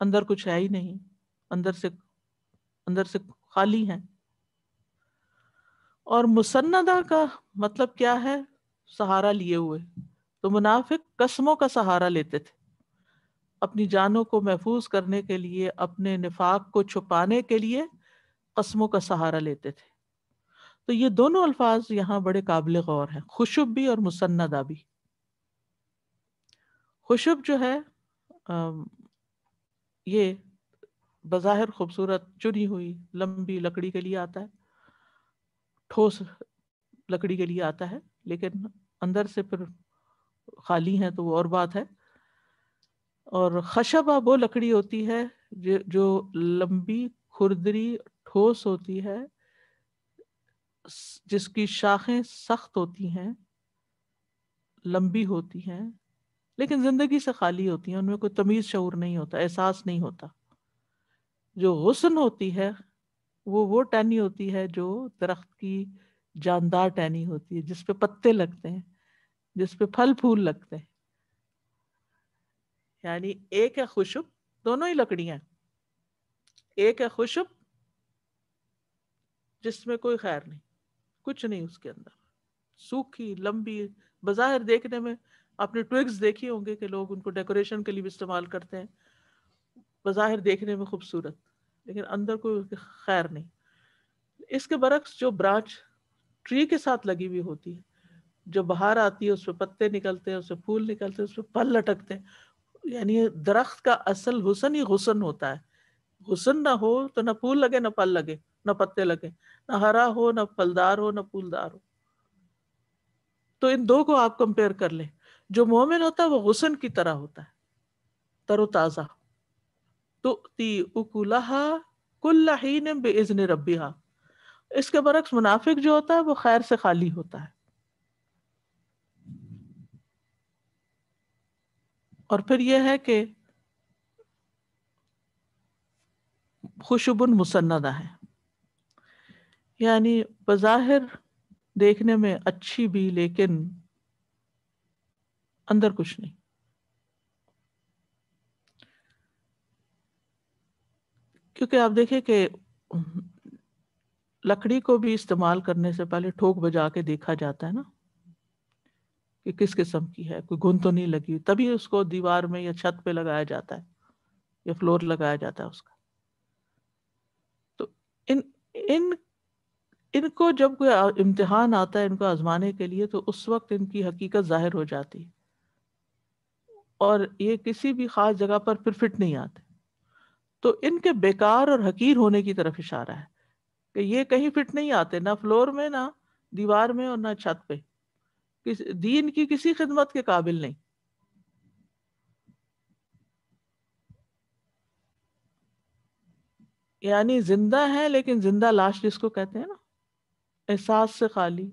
Speaker 2: अंदर कुछ है ही नहीं अंदर से अंदर से खाली हैं और मुसन्नदा का मतलब क्या है सहारा लिए हुए तो मुनाफिक कस्मों का सहारा लेते थे अपनी जानों को महफूज करने के लिए अपने निफाक को छुपाने के लिए कस्मों का सहारा लेते थे तो ये दोनों अल्फाज यहाँ बड़े काबिल गौर हैं खुशब भी और मुसन्नदा भी खुशुब जो है ये बज़ाहिर खूबसूरत चुनी हुई लंबी लकड़ी के लिए आता है ठोस लकड़ी के लिए आता है लेकिन अंदर से फिर खाली है तो वो और बात है और खशबा वो लकड़ी होती है जो लंबी खुरदरी ठोस होती है जिसकी शाखें सख्त होती हैं लंबी होती हैं लेकिन ज़िंदगी से खाली होती हैं उनमें कोई तमीज़ शूर नहीं होता एहसास नहीं होता जो हुसन होती है वो वो टहनी होती है जो दरख्त की जानदार टहनी होती है जिसपे पत्ते लगते हैं जिसपे फल फूल लगते हैं यानी एक है खुशब दोनों ही लकड़ियां एक है खुशब जिसमें कोई खैर नहीं कुछ नहीं उसके अंदर सूखी लंबी बाहर देखने में आपने ट्विग्स देखे होंगे कि लोग उनको डेकोरेशन के लिए भी इस्तेमाल करते हैं बाहर देखने में खूबसूरत लेकिन अंदर कोई खैर नहीं इसके बरक्स जो ब्रांच ट्री के साथ लगी हुई होती है जो बाहर आती है उस पर पत्ते निकलते हैं उस पर फूल निकलते हैं उस पर फल लटकते हैं यानी दरख्त का असल हुसन ही हुसन होता है हुसन ना हो तो ना फूल लगे ना फल लगे ना पत्ते लगे ना हरा हो ना फलदार हो ना फूलदार हो तो इन दो को आप कंपेयर कर लें जो मोमिन होता है वो हुसन की तरह होता है तरोताज़ा तो ती उकुलहा कुल्लाहीन बेजन रबिहा इसके बरक्स मुनाफिक जो होता है वो खैर से खाली होता है और फिर यह है कि खुशबुन मुसन्नदा है यानी बज़ाहिर देखने में अच्छी भी लेकिन अंदर कुछ नहीं क्योंकि आप देखें कि लकड़ी को भी इस्तेमाल करने से पहले ठोक बजा के देखा जाता है ना कि किस किस्म की है कोई घुन तो नहीं लगी तभी उसको दीवार में या छत पे लगाया जाता है या फ्लोर लगाया जाता है उसका तो इन इन इनको जब कोई इम्तिहान आता है इनको आजमाने के लिए तो उस वक्त इनकी हकीकत जाहिर हो जाती है और ये किसी भी खास जगह पर फिर फिट नहीं आते तो इनके बेकार और हकीर होने की तरफ इशारा है कि ये कहीं फिट नहीं आते ना फ्लोर में ना दीवार में और ना छत पे किस दीन की किसी खिदमत के काबिल नहीं यानी जिंदा है लेकिन जिंदा लाश जिसको कहते हैं ना एहसास से खाली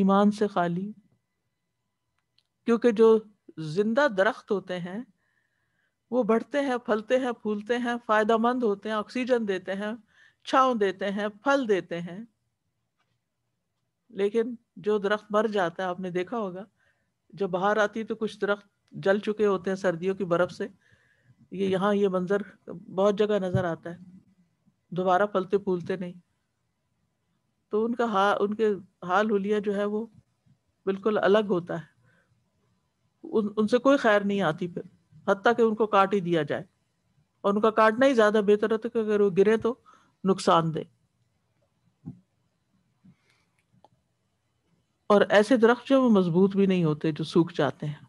Speaker 2: ईमान से खाली क्योंकि जो जिंदा दरख्त होते हैं वो बढ़ते हैं फलते हैं फूलते हैं फायदा मंद होते हैं ऑक्सीजन देते हैं छाव देते हैं फल देते हैं लेकिन जो दरख्त मर जाता है आपने देखा होगा जब बाहर आती है तो कुछ दरख्त जल चुके होते हैं सर्दियों की बर्फ से ये यहाँ ये मंजर बहुत जगह नजर आता है दोबारा फलते फूलते नहीं तो उनका हाल उनके हाल हुलिया जो है वो बिल्कुल अलग होता है उन उनसे कोई खैर नहीं आती फिर हती कि उनको काट ही दिया जाए और उनका काटना ही ज्यादा बेहतर होता है तो अगर वो गिरे तो नुकसान दे और ऐसे दरख्त जो वो मजबूत भी नहीं होते जो सूख जाते हैं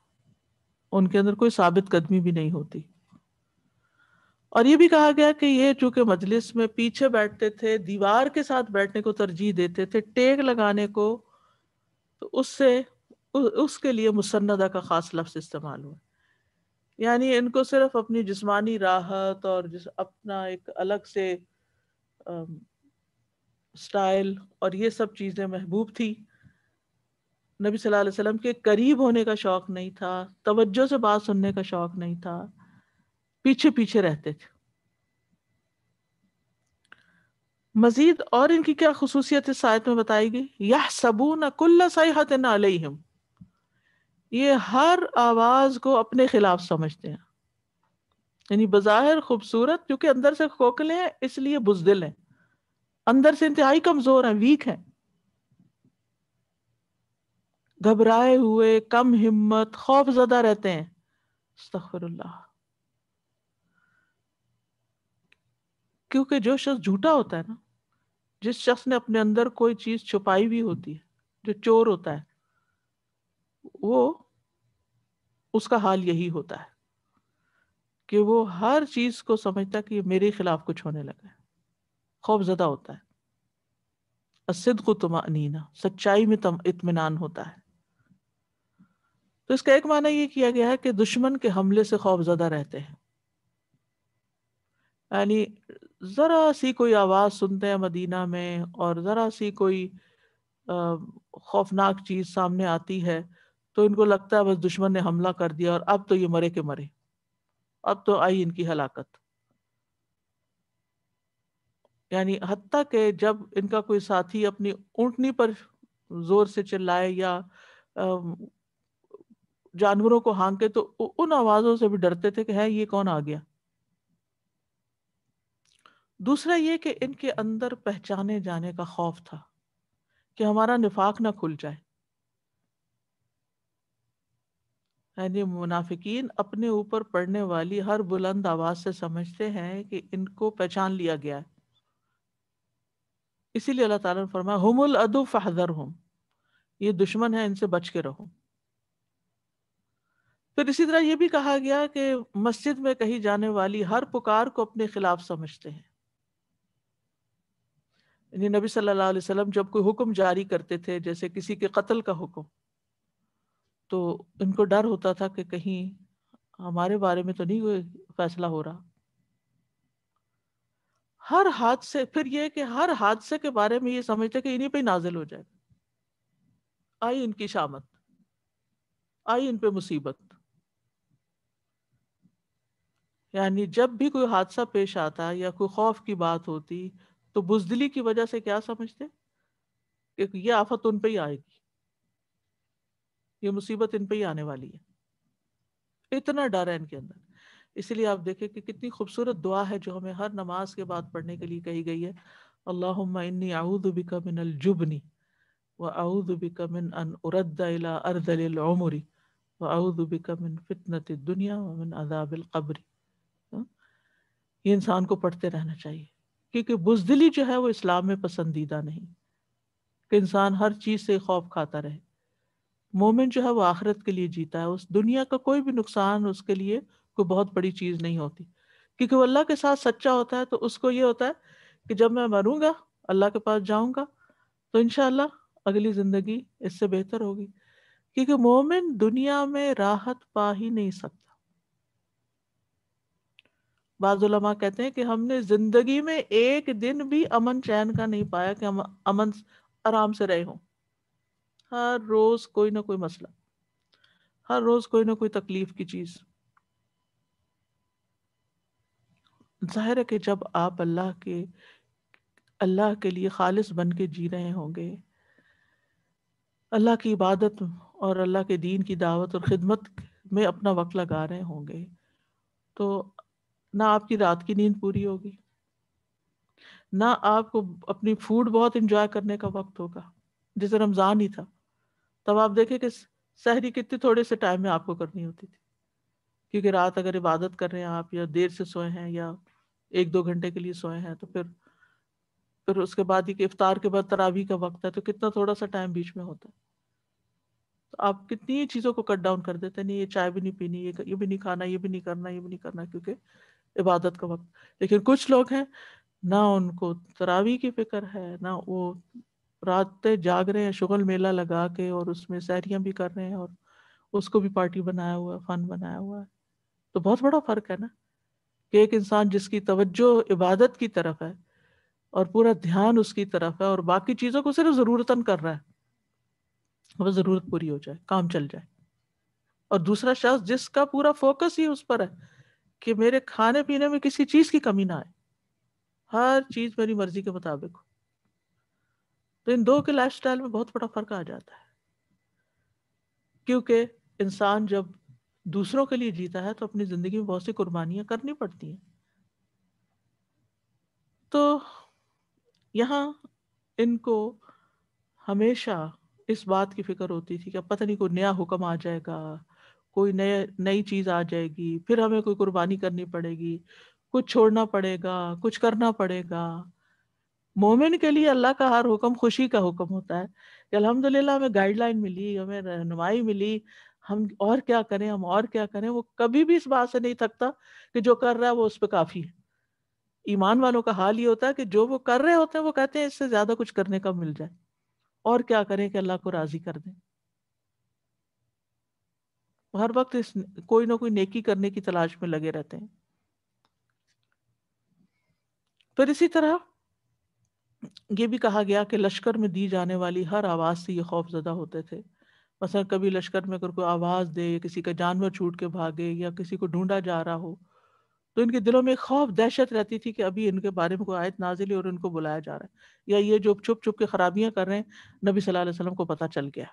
Speaker 2: उनके अंदर कोई साबित कदमी भी नहीं होती और ये भी कहा गया कि ये चूंकि मजलिस में पीछे बैठते थे दीवार के साथ बैठने को तरजीह देते थे टेक लगाने को तो उससे उसके लिए मुसन्नदा का ख़ास लफ्ज़ इस्तेमाल हुआ यानी इनको सिर्फ अपनी जिस्मानी राहत और जिस अपना एक अलग से स्टाइल और ये सब चीज़ें महबूब थी नबी सल्लल्लाहु अलैहि वसल्लम के करीब होने का शौक़ नहीं था तवज्जो से बात सुनने का शौक़ नहीं था पीछे पीछे रहते थे मजीद और इनकी क्या खसूसियत इस आयत में बताई गई यह सबून कुल्ला ये हर आवाज को अपने खिलाफ समझते हैं यानी बाहिर खूबसूरत क्योंकि अंदर से खोखले हैं इसलिए बुजदिल हैं अंदर से इंतहाई कमजोर हैं वीक हैं घबराए हुए कम हिम्मत खौफ ज्यादा रहते हैं अस्तफरल्ला क्योंकि जो शख्स झूठा होता है ना जिस शख्स ने अपने अंदर कोई चीज छुपाई हुई होती है जो चोर होता है वो उसका हाल यही होता है कि वो हर चीज को समझता कि मेरे खिलाफ कुछ होने लगा है खौफ जदा होता है असिद को तुमानीना सच्चाई में इतमान होता है तो इसका एक माना यह किया गया है कि दुश्मन के हमले से खौफ ज्यादा रहते हैं यानी ज़रा सी कोई आवाज़ सुनते हैं मदीना में और ज़रा सी कोई खौफनाक चीज़ सामने आती है तो इनको लगता है बस दुश्मन ने हमला कर दिया और अब तो ये मरे के मरे अब तो आई इनकी हलाकत यानी हती के जब इनका कोई साथी अपनी ऊंटनी पर जोर से चिल्लाए या जानवरों को हांके तो उन आवाज़ों से भी डरते थे कि है ये कौन आ गया दूसरा ये कि इनके अंदर पहचाने जाने का खौफ था कि हमारा निफाक ना खुल जाए यानी मुनाफिकीन अपने ऊपर पड़ने वाली हर बुलंद आवाज से समझते हैं कि इनको पहचान लिया गया है इसीलिए अल्लाह ताला ने फरमाया हुमुल अदु फहदर हम ये दुश्मन है इनसे बच के रहो फिर इसी तरह यह भी कहा गया कि मस्जिद में कही जाने वाली हर पुकार को अपने खिलाफ समझते हैं यानी नबी सल्लल्लाहु अलैहि वसल्लम जब कोई हुक्म जारी करते थे जैसे किसी के कत्ल का हुक्म तो इनको डर होता था कि कहीं हमारे बारे में तो नहीं कोई फैसला हो रहा हर हादसे फिर यह कि हर हादसे के बारे में ये समझते कि इन्हीं पे नाजिल हो जाएगा आई इनकी शामत आई इन पे मुसीबत यानी जब भी कोई हादसा पेश आता या कोई खौफ की बात होती तो बुजदिली की वजह से क्या समझते कि ये आफत उन पे ही आएगी ये मुसीबत इन पे ही आने वाली है इतना डर है इनके अंदर इसलिए आप देखें कि कितनी खूबसूरत दुआ है जो हमें हर नमाज के बाद पढ़ने के लिए कही गई है अल्लाह इन्नी आऊदबिका मिन व आऊदबिका मिन अन उरदा व आऊदबिका मिन फितनत दुनिया व मिन अदाबिल कबरी हाँ? ये इंसान को पढ़ते रहना चाहिए क्योंकि बुजदिली जो है वो इस्लाम में पसंदीदा नहीं कि इंसान हर चीज़ से खौफ खाता रहे मोमिन जो है वो आखिरत के लिए जीता है उस दुनिया का कोई भी नुकसान उसके लिए कोई बहुत बड़ी चीज़ नहीं होती क्योंकि वो अल्लाह के साथ सच्चा होता है तो उसको ये होता है कि जब मैं मरूंगा अल्लाह के पास जाऊंगा तो इनशाला अगली ज़िंदगी इससे बेहतर होगी क्योंकि मोमिन दुनिया में राहत पा ही नहीं सकता बाजुलमा कहते हैं कि हमने जिंदगी में एक दिन भी अमन चैन का नहीं पाया कि हम अमन आराम से रहे हों हर रोज कोई ना कोई मसला हर रोज कोई ना कोई तकलीफ की चीज जाहिर है कि जब आप अल्लाह के अल्लाह के लिए खालिस बन के जी रहे होंगे अल्लाह की इबादत और अल्लाह के दीन की दावत और खिदमत में अपना वक्त लगा रहे होंगे तो ना आपकी रात की नींद पूरी होगी ना आपको अपनी फूड बहुत इंजॉय करने का वक्त होगा जैसे रमज़ान ही था तब आप देखें कि सहरी कितने थोड़े से टाइम में आपको करनी होती थी क्योंकि रात अगर इबादत कर रहे हैं आप या देर से सोए हैं या एक दो घंटे के लिए सोए हैं तो फिर फिर उसके बाद ही इफ्तार के बाद तरावी का वक्त है तो कितना थोड़ा सा टाइम बीच में होता है तो आप कितनी चीज़ों को कट डाउन कर देते नहीं ये चाय भी नहीं पीनी ये ये भी नहीं खाना ये भी नहीं करना ये भी नहीं करना क्योंकि इबादत का वक्त लेकिन कुछ लोग हैं ना उनको तरावी की फिक्र है ना वो रातें जाग रहे हैं शुगल मेला लगा के और उसमें सैरियाँ भी कर रहे हैं और उसको भी पार्टी बनाया हुआ है फन बनाया हुआ है तो बहुत बड़ा फर्क है ना कि एक इंसान जिसकी तवज्जो इबादत की तरफ है और पूरा ध्यान उसकी तरफ है और बाकी चीज़ों को सिर्फ ज़रूरतन कर रहा है वह ज़रूरत पूरी हो जाए काम चल जाए और दूसरा शख्स जिसका पूरा फोकस ही उस पर है कि मेरे खाने पीने में किसी चीज की कमी ना आए हर चीज मेरी मर्जी के मुताबिक हो तो इन दो के लाइफ स्टाइल में बहुत बड़ा फर्क आ जाता है क्योंकि इंसान जब दूसरों के लिए जीता है तो अपनी जिंदगी में बहुत सी कुर्बानियां करनी पड़ती हैं तो यहाँ इनको हमेशा इस बात की फिक्र होती थी कि पता नहीं कोई नया हुक्म आ जाएगा कोई नए नई चीज आ जाएगी फिर हमें कोई कुर्बानी करनी पड़ेगी कुछ छोड़ना पड़ेगा कुछ करना पड़ेगा मोमिन के लिए अल्लाह का हर हुक्म खुशी का हुक्म होता है कि अलहमदुल्ला हमें गाइडलाइन मिली हमें रहनुमाई मिली हम और क्या करें हम और क्या करें वो कभी भी इस बात से नहीं थकता कि जो कर रहा है वो उस पर काफ़ी है ईमान वालों का हाल ये होता है कि जो वो कर रहे होते हैं वो कहते हैं इससे ज़्यादा कुछ करने का मिल जाए और क्या करें कि अल्लाह को राज़ी कर दें हर वक्त इस कोई ना कोई नेकी करने की तलाश में लगे रहते हैं फिर इसी तरह ये भी कहा गया कि लश्कर में दी जाने वाली हर आवाज़ से ये खौफ ज्यादा होते थे मसलन कभी लश्कर में अगर कोई आवाज़ दे या किसी का जानवर छूट के भागे या किसी को ढूंढा जा रहा हो तो इनके दिलों में खौफ दहशत रहती थी कि अभी इनके बारे में कोई आयत नाजिल और इनको बुलाया जा रहा है या ये जो छुप छुप के खराबियां कर रहे हैं नबी सल्लल्लाहु अलैहि वसल्लम को पता चल गया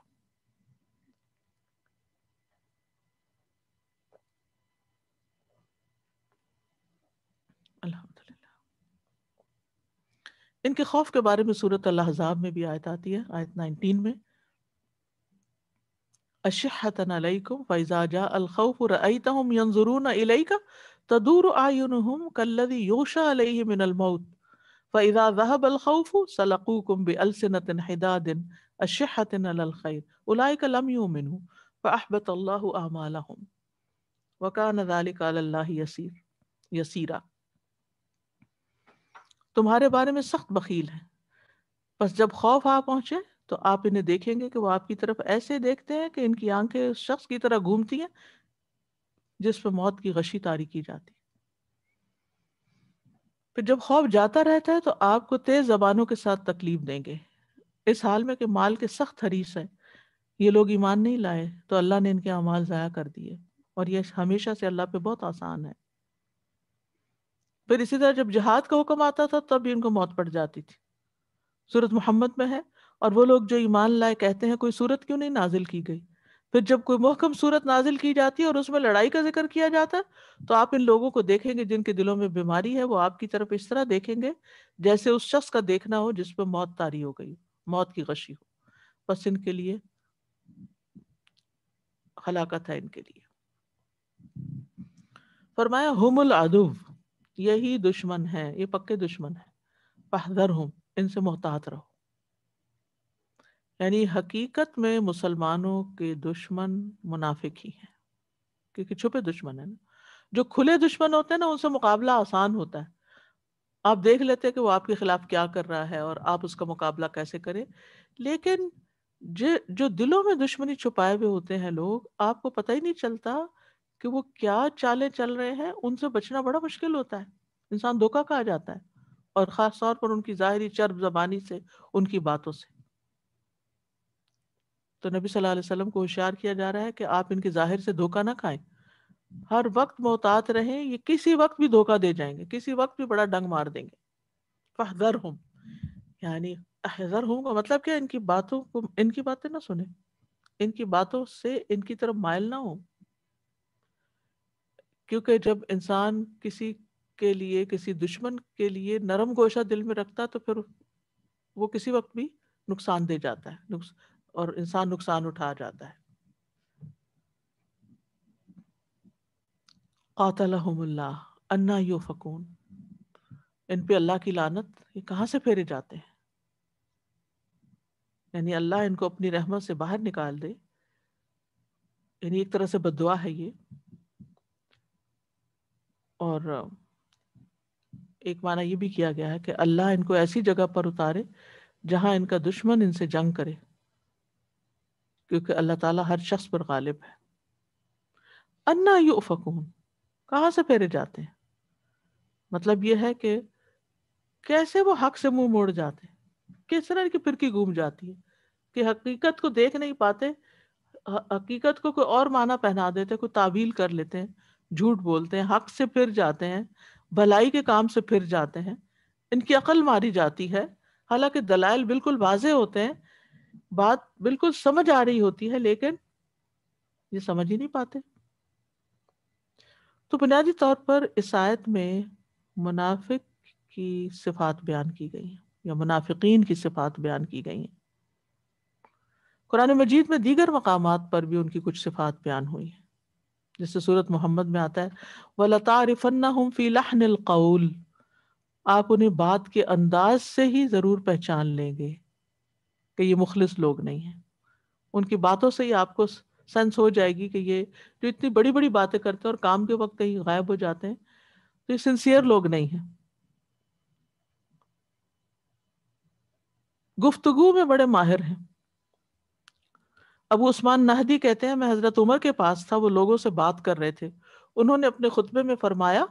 Speaker 2: इनके खौफ के बारे में सूरत अल्लाहजाब में भी आयत आती है आयत 19 में अशहतन अलैकुम फैज़ा जा अलखौफ रअयतहुम यंजुरून इलैका तदूर आयुनुहुम कल्लज़ी योशा अलैहि मिनल मौत फैज़ा ज़हब अलखौफ सलकूकुम बिअलसिनतिन हिदादिन अशहतन अलल खैर उलाइका लम युमिनु फअहबत अल्लाहु अमालहुम वकान ज़ालिका अला यसीर यसीरा तुम्हारे बारे में सख्त बकील है बस जब खौफ आ पहुंचे तो आप इन्हें देखेंगे कि वो आपकी तरफ ऐसे देखते हैं कि इनकी आंखें उस शख्स की तरह घूमती हैं जिस पर मौत की गशी तारी की जाती फिर जब खौफ जाता रहता है तो आपको तेज जबानों के साथ तकलीफ देंगे इस हाल में कि माल के सख्त हरीस है ये लोग ईमान नहीं लाए तो अल्लाह ने इनके अमाल जया कर दिए और ये हमेशा से अल्लाह पे बहुत आसान है फिर इसी तरह जब जहाद का हुक्म आता था तब भी इनको मौत पड़ जाती थी सूरत मोहम्मद में है और वो लोग जो ईमान लाए कहते हैं कोई सूरत क्यों नहीं नाजिल की गई फिर जब कोई मोहकम सूरत नाजिल की जाती है और उसमें लड़ाई का जिक्र किया जाता है तो आप इन लोगों को देखेंगे जिनके दिलों में बीमारी है वो आपकी तरफ इस तरह देखेंगे जैसे उस शख्स का देखना हो जिसपे मौत तारी हो गई मौत की गशी हो बस इनके लिए हलाकत है इनके लिए फरमाया हुमुल आदुव यही दुश्मन है ये पक्के दुश्मन है पहदर हूं इनसे मोहतात रहो यानी हकीकत में मुसलमानों के दुश्मन मुनाफिक ही हैं क्योंकि छुपे दुश्मन है ना जो खुले दुश्मन होते हैं ना उनसे मुकाबला आसान होता है आप देख लेते हैं कि वो आपके खिलाफ क्या कर रहा है और आप उसका मुकाबला कैसे करें लेकिन जो जो दिलों में दुश्मनी छुपाए हुए होते हैं लोग आपको पता ही नहीं चलता कि वो क्या चाले चल रहे हैं उनसे बचना बड़ा मुश्किल होता है इंसान धोखा खा जाता है और ख़ास तौर पर उनकी जाहिरी चर्ब जबानी से उनकी बातों से तो नबी सल्लल्लाहु अलैहि वसल्लम को होशियार किया जा रहा है कि आप इनके ज़ाहिर से धोखा ना खाएं हर वक्त मोहतात रहें ये किसी वक्त भी धोखा दे जाएंगे किसी वक्त भी बड़ा डंग मार देंगे फहदर हम यानी अहजर हूँ का मतलब क्या इनकी बातों को इनकी बातें ना सुने इनकी बातों से इनकी तरफ मायल ना हो क्योंकि जब इंसान किसी के लिए किसी दुश्मन के लिए नरम गोशा दिल में रखता तो फिर वो किसी वक्त भी नुकसान दे जाता है और इंसान नुकसान उठा जाता है कातलहमुल्ला अन्ना यो फकून इन पे अल्लाह की लानत ये कहाँ से फेरे जाते हैं यानी अल्लाह इनको अपनी रहमत से बाहर निकाल दे यानी एक तरह से बदुआ है ये और एक माना ये भी किया गया है कि अल्लाह इनको ऐसी जगह पर उतारे जहां इनका दुश्मन इनसे जंग करे क्योंकि अल्लाह ताला हर शख्स पर गालिब है अन्ना यू फकून कहाँ से फेरे जाते हैं मतलब यह है कि कैसे वो हक से मुंह मोड़ जाते हैं किस तरह की फिरकी घूम जाती है कि हकीकत को देख नहीं पाते हकीकत को कोई और माना पहना देते कोई तावील कर लेते हैं झूठ बोलते हैं हक से फिर जाते हैं भलाई के काम से फिर जाते हैं इनकी अकल मारी जाती है हालांकि दलाइल बिल्कुल वाजे होते हैं बात बिल्कुल समझ आ रही होती है लेकिन ये समझ ही नहीं पाते तो बुनियादी तौर पर इस आयत में मुनाफिक की सिफात बयान की गई है या मुनाफिकीन की सिफात बयान की गई है कुरान मजीद में दीगर मकाम पर भी उनकी कुछ सिफात बयान हुई है जैसे सूरत मोहम्मद में आता है व लतारफ़न्ना हम फ़ीलाकौल आप उन्हें बात के अंदाज से ही ज़रूर पहचान लेंगे कि ये मुखलिस लोग नहीं हैं उनकी बातों से ही आपको सेंस हो जाएगी कि ये जो इतनी बड़ी बड़ी बातें करते हैं और काम के वक्त कहीं गायब हो जाते हैं तो ये सिंसियर लोग नहीं हैं गुफ्तगु में बड़े माहिर हैं अब उस्मान नहदी कहते हैं मैं हज़रत उमर के पास था वो लोगों से बात कर रहे थे उन्होंने अपने खुतबे में फरमाया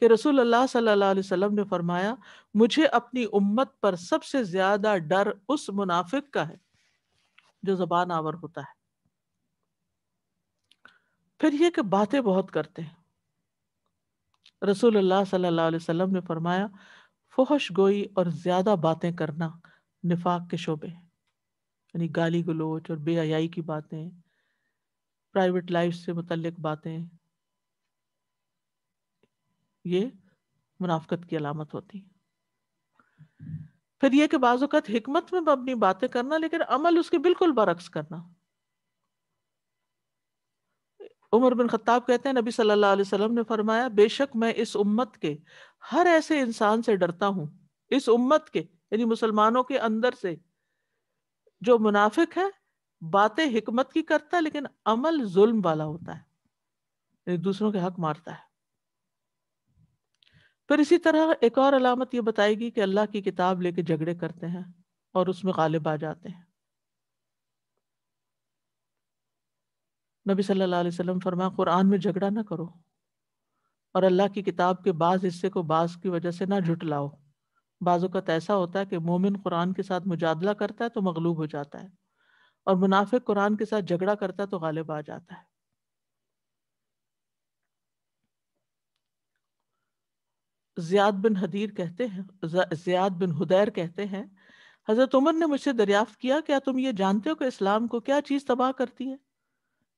Speaker 2: कि रसूल अल्लाह सल्लल्लाहु अलैहि वसल्लम ने फरमाया मुझे अपनी उम्मत पर सबसे ज़्यादा डर उस मुनाफिक का है जो ज़बान आवर होता है फिर यह कि बातें बहुत करते हैं रसूल अल्लाह सल्लल्लाहु अलैहि वसल्लम ने फरमाया फहश गोई और ज़्यादा बातें करना निफाक के शोबे हैं यानी गाली गलोच और बेहयाई की बातें प्राइवेट लाइफ से मुतलक बातें ये मुनाफ्त की अलामत होती फिर यह कि बाज़त हमत में अपनी बातें करना लेकिन अमल उसके बिल्कुल बरक्स करना उमर बिन खत्ताब कहते हैं नबी सल्लल्लाहु अलैहि वसल्लम ने फरमाया बेशक मैं इस उम्मत के हर ऐसे इंसान से डरता हूं इस उम्मत के यानी मुसलमानों के अंदर से जो मुनाफिक है बातें हिकमत की करता है लेकिन अमल जुल्म वाला होता है दूसरों के हक मारता है फिर इसी तरह एक और अलामत ये बताएगी कि अल्लाह की किताब लेके झगड़े करते हैं और उसमें गालिब आ जाते हैं नबी सल्लल्लाहु अलैहि वसल्लम फरमाया कुरान में झगड़ा ना करो और अल्लाह की किताब के बाज हिस्से को बाज की वजह से ना झुटलाओ बाज़त तो ऐसा होता है कि मोमिन कुरान के साथ मुजादला करता है तो मगलूब हो जाता है और मुनाफिक कुरान के साथ झगड़ा करता है तो गालिब आ जाता है जियाद बिन हदीर कहते हैं जियाद बिन हुदैर कहते हैं हज़रत उमर ने मुझसे दरियाफ्त किया क्या तुम ये जानते हो कि इस्लाम को क्या चीज़ तबाह करती है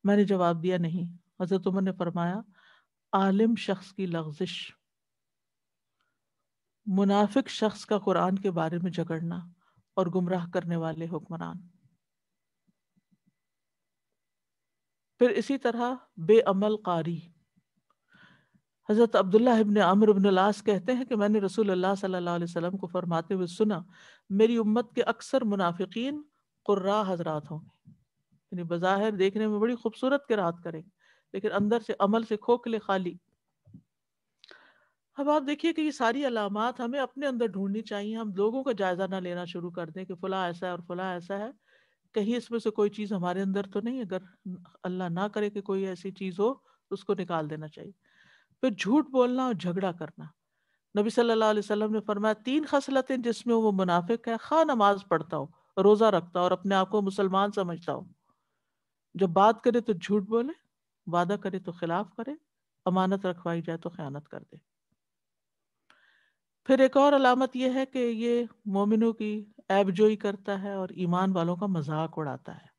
Speaker 2: मैंने जवाब दिया नहीं हज़रत उमर ने फरमाया आलिम शख्स की लफ्जिश मुनाफिक शख्स का कुरान के बारे में झगड़ना और गुमराह करने वाले हुक्मरान फिर इसी तरह बेअमल कारी हज़रत अब्दुल्ला इबन अमर इबनलास कहते हैं कि मैंने रसूल अल्लाह सल्लल्लाहु अलैहि वसल्लम को फरमाते हुए सुना मेरी उम्मत के अक्सर मुनाफिकीन कुर्रा हजरात होंगे यानी बज़ाहिर देखने में बड़ी खूबसूरत के रात करेंगे लेकिन अंदर से अमल से खोखले खाली अब आप देखिए कि ये सारी अलामत हमें अपने अंदर ढूंढनी चाहिए हम लोगों का जायजा ना लेना शुरू कर दें कि फला ऐसा है और फला ऐसा है कहीं इसमें से कोई चीज़ हमारे अंदर तो नहीं अगर अल्लाह ना करे कि कोई ऐसी चीज़ हो तो उसको निकाल देना चाहिए फिर झूठ बोलना और झगड़ा करना नबी सल्लल्लाहु अलैहि वसल्लम ने फरमाया तीन खसलतें जिसमें वो मुनाफिक है खा नमाज पढ़ता हो रोज़ा रखता हो और अपने आप को मुसलमान समझता हो जब बात करे तो झूठ बोले वादा करे तो खिलाफ करे अमानत रखवाई जाए तो ख्यानत कर दे फिर एक और अलामत यह है कि ये मोमिनों की ऐबजोई करता है और ईमान वालों का मजाक उड़ाता है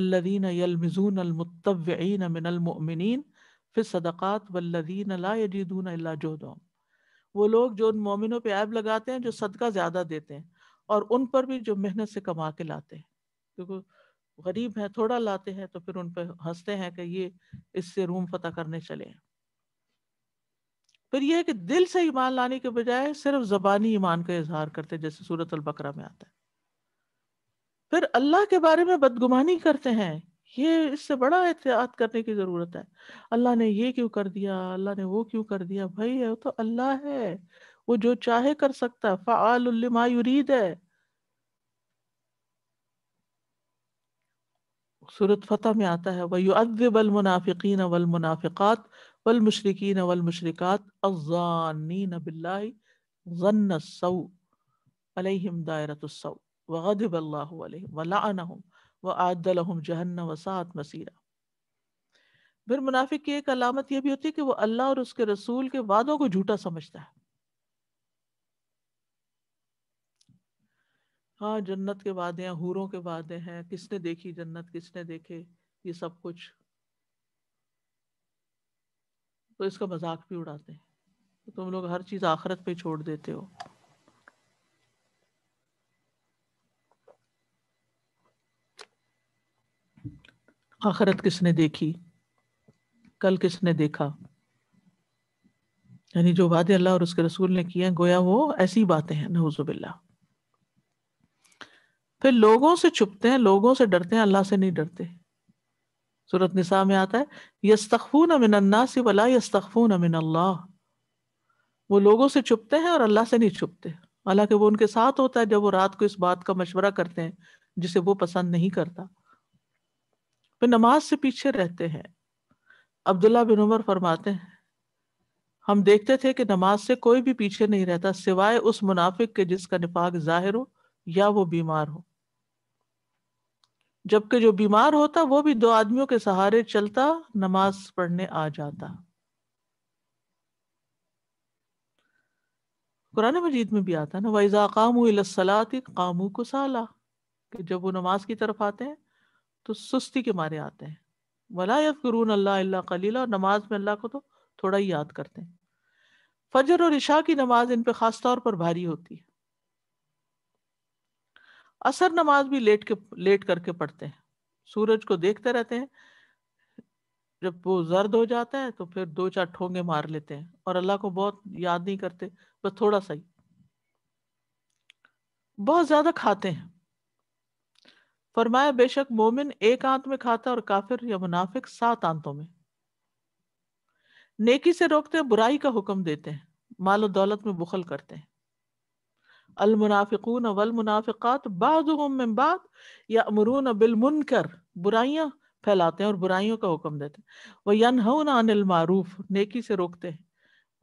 Speaker 2: अल्लदीन यलमिजून अलमुतवीन मिनलमिन फिर सदक़ात वल्लदीन लाजीदून जोदोम वो लोग जो उन मोमिनों पे ऐब लगाते हैं जो सदका ज़्यादा देते हैं और उन पर भी जो मेहनत से कमा के लाते हैं क्योंकि गरीब है थोड़ा लाते हैं तो फिर उन पर हंसते हैं कि ये इससे रूम फतह करने चले हैं फिर यह है कि दिल से ईमान लाने के बजाय सिर्फ जबानी ईमान का इजहार करते हैं जैसे सूरत बकरा में आता है फिर अल्लाह के बारे में बदगुमानी करते हैं ये इससे बड़ा एहतियात करने की ज़रूरत है अल्लाह ने ये क्यों कर दिया अल्लाह ने वो क्यों कर दिया भाई है वो तो अल्लाह है वो जो चाहे कर सकता है फ़ालमा है सूरत फतेह में आता है वयुअल मुनाफिकीन वल मुनाफिकात वलमशरकिन वलमशरक़ात अज़ानिन बिल्लाहि ظن السوء عليهم دائرة السوء وغضب الله عليهم ولعنهم وأعد لهم جهنم وساعت मसीरा फिर मुनाफिक की एक अलामत यह भी होती है कि वो अल्लाह और उसके रसूल के वादों को झूठा समझता है हाँ जन्नत के वादे हैं हूरों के वादे हैं किसने देखी जन्नत किसने देखे ये सब कुछ तो इसका मजाक भी उड़ाते हैं तो तुम लोग हर चीज़ आखरत पे छोड़ देते हो आखरत किसने देखी कल किसने देखा यानी जो वादे अल्लाह और उसके रसूल ने किए गोया वो ऐसी बातें हैं नवजुबिल्ला फिर लोगों से छुपते हैं लोगों से डरते हैं अल्लाह से नहीं डरते सूरत निसा में आता है यस्तखून मिनन्ना से वला यस्तखून मिन अल्लाह वो लोगों से छुपते हैं और अल्लाह से नहीं छुपते हालांकि वो उनके साथ होता है जब वो रात को इस बात का मशवरा करते हैं जिसे वो पसंद नहीं करता फिर नमाज से पीछे रहते हैं अब्दुल्ला बिन उमर फरमाते हैं हम देखते थे कि नमाज से कोई भी पीछे नहीं रहता सिवाय उस मुनाफिक के जिसका निफाक जाहिर हो या वो बीमार हो जबकि जो बीमार होता वो भी दो आदमियों के सहारे चलता नमाज पढ़ने आ जाता कुरान मजीद में भी आता है ना वैजा कामू सलाती कामू को साला जब वो नमाज की तरफ आते हैं तो सुस्ती के मारे आते हैं वला गुरून अल्लाह कलीला और नमाज में अल्लाह को तो थोड़ा ही याद करते हैं फजर और इशा की नमाज इन पे ख़ास तौर पर भारी होती है असर नमाज भी लेट के लेट करके पढ़ते हैं सूरज को देखते रहते हैं जब वो जर्द हो जाता है तो फिर दो चार ठोंगे मार लेते हैं और अल्लाह को बहुत याद नहीं करते बस थोड़ा सा ही बहुत ज्यादा खाते हैं फरमाया बेशक मोमिन एक आंत में खाता और काफिर या मुनाफिक सात आंतों में नेकी से रोकते हैं बुराई का हुक्म देते हैं मालो दौलत में बुखल करते हैं अलमुनाफ़िकून वलमुनाफ़िकात बाज़ुम बाद या अमरून बिलमुनकर बुराइयाँ फैलाते हैं और बुराइयों का हुक्म देते हैं वह अनिल मारूफ नेकी से रोकते हैं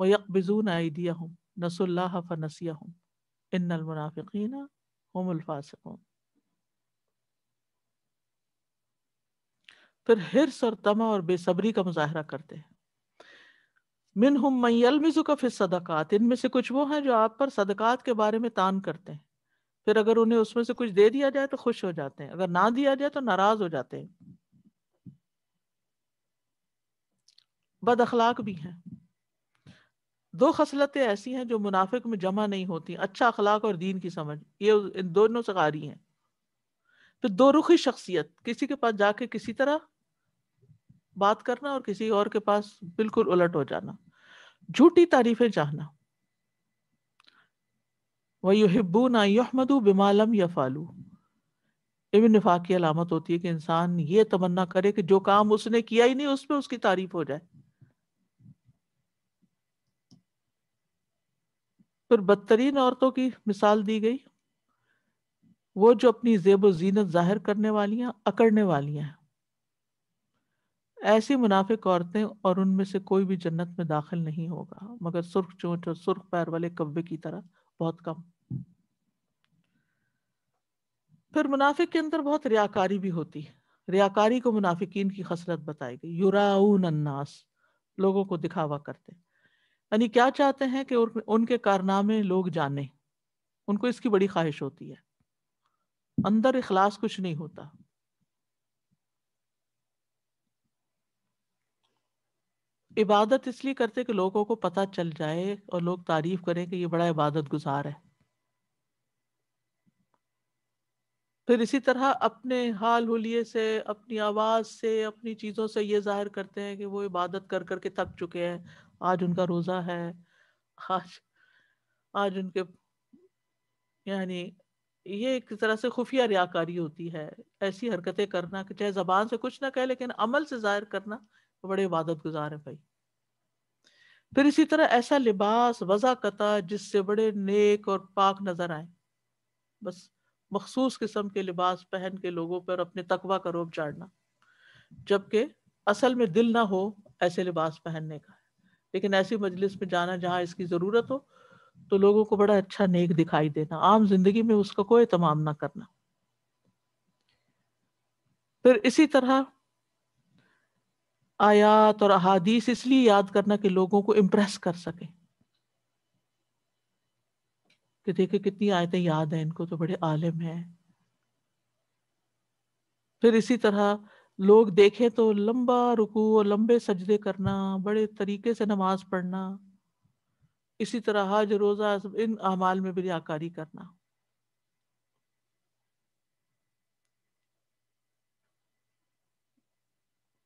Speaker 2: वह यकबिजून आइदिया हम नसल्ला फ़नसिया हम इनमुनाफ़िकीन हमफासकून फिर हिरस और तमा और बेसब्री का मुजाहरा करते हैं मिन हम मैलमिजुका फिर सदक़ात इनमें से कुछ वो हैं जो आप पर सदक़ात के बारे में तान करते हैं फिर अगर उन्हें उसमें से कुछ दे दिया जाए तो खुश हो जाते हैं अगर ना दिया जाए तो नाराज हो जाते हैं बद अखलाक भी हैं दो खसलतें ऐसी हैं जो मुनाफिक में जमा नहीं होती अच्छा अखलाक और दीन की समझ ये इन दोनों से गारी हैं फिर दो रुखी शख्सियत किसी के पास जाके किसी तरह बात करना और किसी और के पास बिल्कुल उलट हो जाना झूठी तारीफें चाहना हिब्बू ना यहमदू बिमालम ये भी निफाक की अलामत होती है कि इंसान ये तमन्ना करे कि जो काम उसने किया ही नहीं उस पर उसकी तारीफ हो जाए फिर बदतरीन औरतों की मिसाल दी गई वो जो अपनी जेब जीनत जाहिर करने वाली हैं अकड़ने वाली हैं ऐसी मुनाफिक औरतें और उनमें से कोई भी जन्नत में दाखिल नहीं होगा मगर सुर्ख चोट और सुर्ख पैर वाले कब्बे की तरह बहुत कम फिर मुनाफिक के अंदर बहुत रियाकारी भी होती है रियाकारी को मुनाफिकीन की खसरत बताई गई युराउन अन्नास लोगों को दिखावा करते यानी क्या चाहते हैं कि उनके कारनामे लोग जाने उनको इसकी बड़ी ख्वाहिश होती है अंदर इखलास कुछ नहीं होता इबादत इसलिए करते कि लोगों को पता चल जाए और लोग तारीफ करें कि ये बड़ा इबादत गुजार है फिर इसी तरह अपने हाल हुलिये से अपनी आवाज़ से अपनी चीज़ों से ये जाहिर करते हैं कि वो इबादत कर करके थक चुके हैं आज उनका रोज़ा है आज आज उनके यानी ये एक तरह से खुफिया रियाकारी होती है ऐसी हरकतें करना कि चाहे ज़बान से कुछ ना कहे लेकिन अमल से जाहिर करना तो बड़े इबादत गुजार है भाई फिर इसी तरह ऐसा लिबास वजा कता जिससे बड़े नेक और पाक नजर आए बस मखसूस किस्म के लिबास पहन के लोगों पर अपने तकवा का रोब चाड़ना जबकि असल में दिल ना हो ऐसे लिबास पहनने का लेकिन ऐसी मजलिस में जाना जहां इसकी ज़रूरत हो तो लोगों को बड़ा अच्छा नेक दिखाई देना आम जिंदगी में उसका कोई तमाम ना करना फिर इसी तरह आयात और अहादीस इसलिए याद करना कि लोगों को इम्प्रेस कर सके कि देखे कितनी आयतें याद हैं इनको तो बड़े आलिम हैं फिर इसी तरह लोग देखें तो लंबा रुकू और लंबे सजदे करना बड़े तरीके से नमाज पढ़ना इसी तरह हज रोज़ा इन अमाल में भी आकारी करना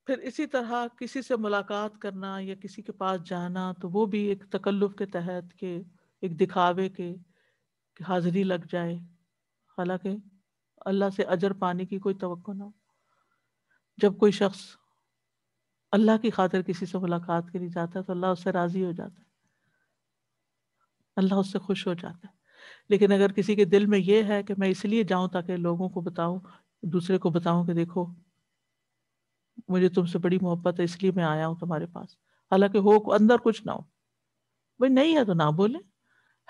Speaker 2: फिर इसी तरह किसी से मुलाकात करना या किसी के पास जाना तो वो भी एक तकल्लुफ़ के तहत के एक दिखावे के कि हाजिरी लग जाए हालांकि अल्लाह से अजर पाने की कोई तो ना जब कोई शख्स अल्लाह की खातिर किसी से मुलाकात के लिए जाता है तो अल्लाह उससे राज़ी हो जाता है अल्लाह उससे खुश हो जाता है लेकिन अगर किसी के दिल में यह है कि मैं इसलिए जाऊं ताकि लोगों को बताऊं दूसरे को बताऊं कि देखो मुझे तुमसे बड़ी मोहब्बत है इसलिए मैं आया हूँ तुम्हारे पास हालांकि हो अंदर कुछ ना हो भाई नहीं है तो ना बोले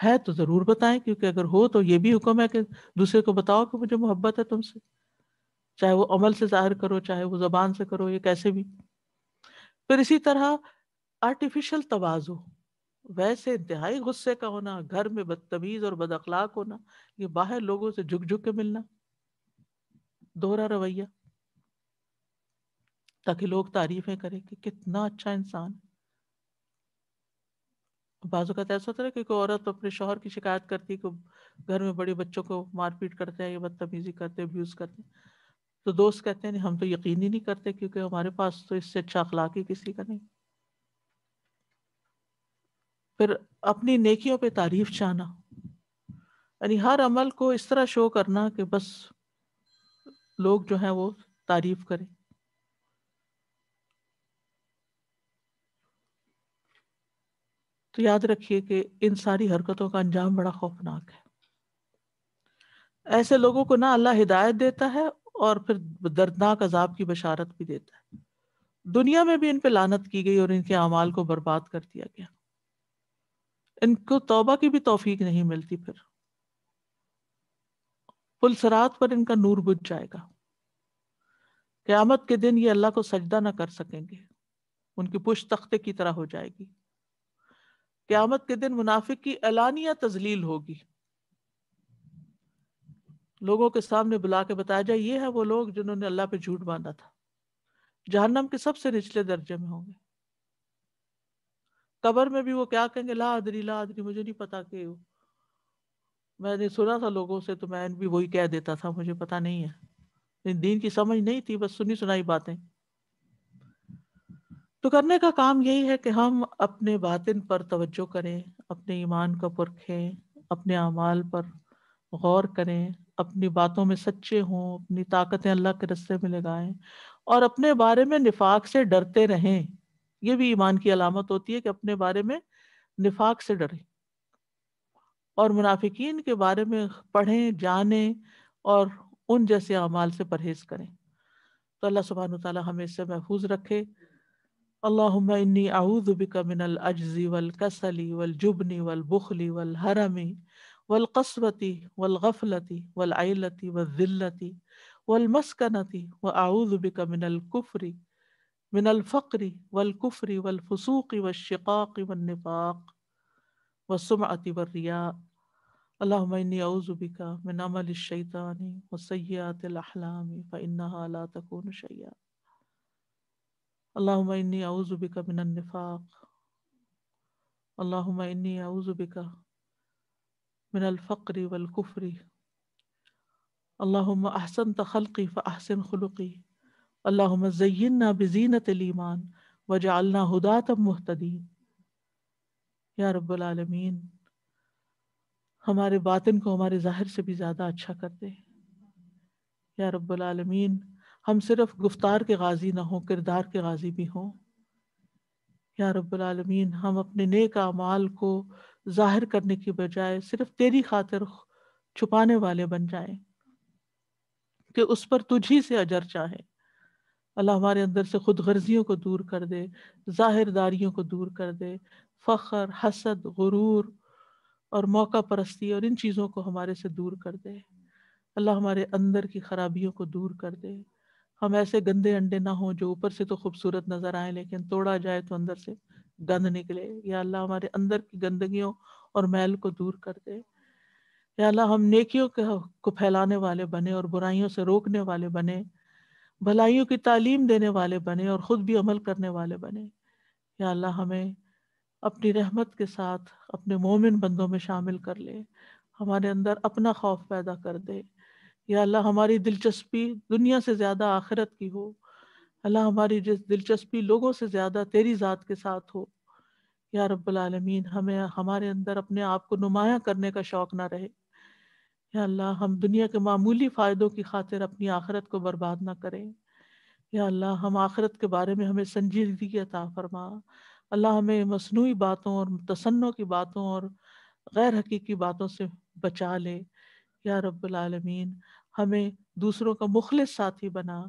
Speaker 2: है तो जरूर बताएं क्योंकि अगर हो तो ये भी हुक्म है कि दूसरे को बताओ कि मुझे मोहब्बत है तुमसे चाहे वो अमल से जाहिर करो चाहे वो जबान से करो ये कैसे भी फिर इसी तरह आर्टिफिशियल तवाजो वैसे इंतहाई गुस्से का होना घर में बदतमीज और बदअखलाक होना ये बाहर लोगों से झुक झुक के मिलना दोहरा रवैया ताकि लोग तारीफें करें कि कितना अच्छा इंसान बाजू का तो ऐसा होता है कि कोई औरत अपने शोहर की शिकायत करती है कि घर में बड़े बच्चों को मारपीट करते हैं या बदतमीजी करते हैं अब्यूज़ करते हैं तो दोस्त कहते हैं हम तो यकीन ही नहीं करते क्योंकि हमारे पास तो इससे अच्छा अखलाक ही किसी का नहीं फिर अपनी नेकियों पे तारीफ चाहना यानी हर अमल को इस तरह शो करना कि बस लोग जो हैं वो तारीफ करें तो याद रखिए कि इन सारी हरकतों का अंजाम बड़ा खौफनाक है ऐसे लोगों को ना अल्लाह हिदायत देता है और फिर दर्दनाक अजाब की बशारत भी देता है दुनिया में भी इन पे लानत की गई और इनके अमाल को बर्बाद कर दिया गया इनको तौबा की भी तोफीक नहीं मिलती फिर पुलसरात पर इनका नूर बुझ जाएगा क्यामत के दिन ये अल्लाह को सजदा ना कर सकेंगे उनकी पुश तख्ते की तरह हो जाएगी क्यामत के दिन मुनाफिक की अलानिया तजलील होगी लोगों के सामने बुला के बताया जाए ये है वो लोग जिन्होंने अल्लाह पे झूठ बांधा था जहन्नम के सबसे निचले दर्जे में होंगे कबर में भी वो क्या कहेंगे ला आदरी ला आदरी मुझे नहीं पता के मैंने सुना था लोगों से तो मैं भी वही कह देता था मुझे पता नहीं है दीन की समझ नहीं थी बस सुनी सुनाई बातें तो करने का काम यही है कि हम अपने बातिन पर तवज्जो करें अपने ईमान का पुरखें अपने अमाल पर गौर करें अपनी बातों में सच्चे हों अपनी ताकतें अल्लाह के रस्ते में लगाएं और अपने बारे में निफाक से डरते रहें यह भी ईमान की अलामत होती है कि अपने बारे में निफाक से डरें और मुनाफिकीन के बारे में पढ़ें जानें और उन जैसे अमाल से परहेज करें तो अल्लाह सुबहान तला हमें इससे महफूज रखे اللهم إني أعوذ بك من الأجز والكسل والجبن والبخل والهرم والقسوة والغفلة والعيلة والذلة والمسكنة وأعوذ بك من الكفر من الفقر والكفر والفسوق والشقاق والنفاق والسمعة والرياء اللهم إني أعوذ بك من عمل الشيطان وسيئات الأحلام فإنها لا تكون شيئا अल्लाहुम्मा इन्नी आउज़ु बिका बिका मिनल फ़क्र वल कुफ्र अहसन खलक़ी फ़अहसन खुलुक़ी अल्लाहुम्मा ज़य्यिनना बिज़ीनत ईमान वजअलना हुदात मुहतदीन हमारे बातिन को हमारे ज़ाहिर से भी ज़्यादा अच्छा करते दे या रब्बुल हम सिर्फ गुफ्तार के गाजी ना हो किरदार के गाजी भी हों या रबालमीन हम अपने नेक अमाल को जाहिर करने की बजाय सिर्फ तेरी खातिर छुपाने वाले बन जाए कि उस पर तुझी से अजर चाहे अल्लाह हमारे अंदर से खुद गर्जियों को दूर कर दे जाहिर दारियों को दूर कर दे फ़ख्र हसद गुरूर और मौका परस्ती और इन चीज़ों को हमारे से दूर कर दे अल्लाह हमारे अंदर की खराबियों को दूर कर दे हम ऐसे गंदे अंडे ना हों जो ऊपर से तो खूबसूरत नजर आए लेकिन तोड़ा जाए तो अंदर से गंद निकले या अल्लाह हमारे अंदर की गंदगियों और मैल को दूर कर दे या अल्लाह हम नेकियों को फैलाने वाले बने और बुराइयों से रोकने वाले बने भलाइयों की तालीम देने वाले बने और ख़ुद भी अमल करने वाले बने या अल्लाह हमें अपनी रहमत के साथ अपने मोमिन बंदों में शामिल कर ले हमारे अंदर अपना खौफ पैदा कर दे या अल्लाह हमारी दिलचस्पी दुनिया से ज़्यादा आखिरत की हो अल्लाह हमारी जिस दिलचस्पी लोगों से ज़्यादा तेरी ज़ात के साथ हो या रबालमीन हमें हमारे अंदर अपने आप को नुमाया करने का शौक़ ना रहे या अल्लाह हम दुनिया के मामूली फ़ायदों की खातिर अपनी आखिरत को बर्बाद ना करें या अल्लाह हम आखिरत के बारे में हमें संजीदगी की अता फरमा अल्लाह हमें मसनू बातों और तसन्नों की बातों और गैर हकीकी बातों से बचा ले या रब्बुल आलमीन हमें दूसरों का मुखलिस साथी बना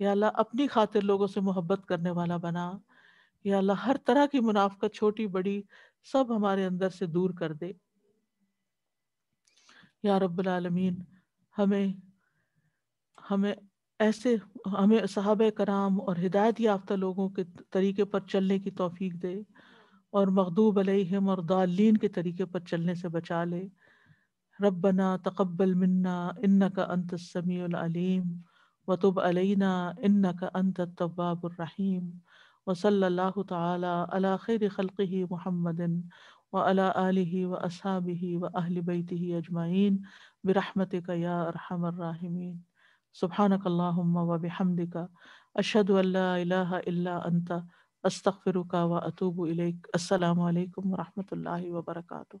Speaker 2: या अल्लाह अपनी खातिर लोगों से मोहब्बत करने वाला बना या अल्लाह हर तरह की मुनाफ्त छोटी बड़ी सब हमारे अंदर से दूर कर दे या रब्बुल हमें हमें ऐसे हमें साहब कराम और हिदायत याफ्ता लोगों के तरीके पर चलने की तोफीक दे और मखदूब अलहम और दालीन के तरीके पर चलने से बचा ले ربنا تقبل منا إنك أنت السميع العليم وتب علينا إنك أنت التواب الرحيم وصلى الله تعالى على خير خلقه محمد وعلى آله وأصحابه وأهل بيته أجمعين برحمتك يا أرحم الراحمين سبحانك اللهم وبحمدك أشهد أن لا إله إلا أنت أستغفرك وأتوب إليك السلام عليكم ورحمة الله وبركاته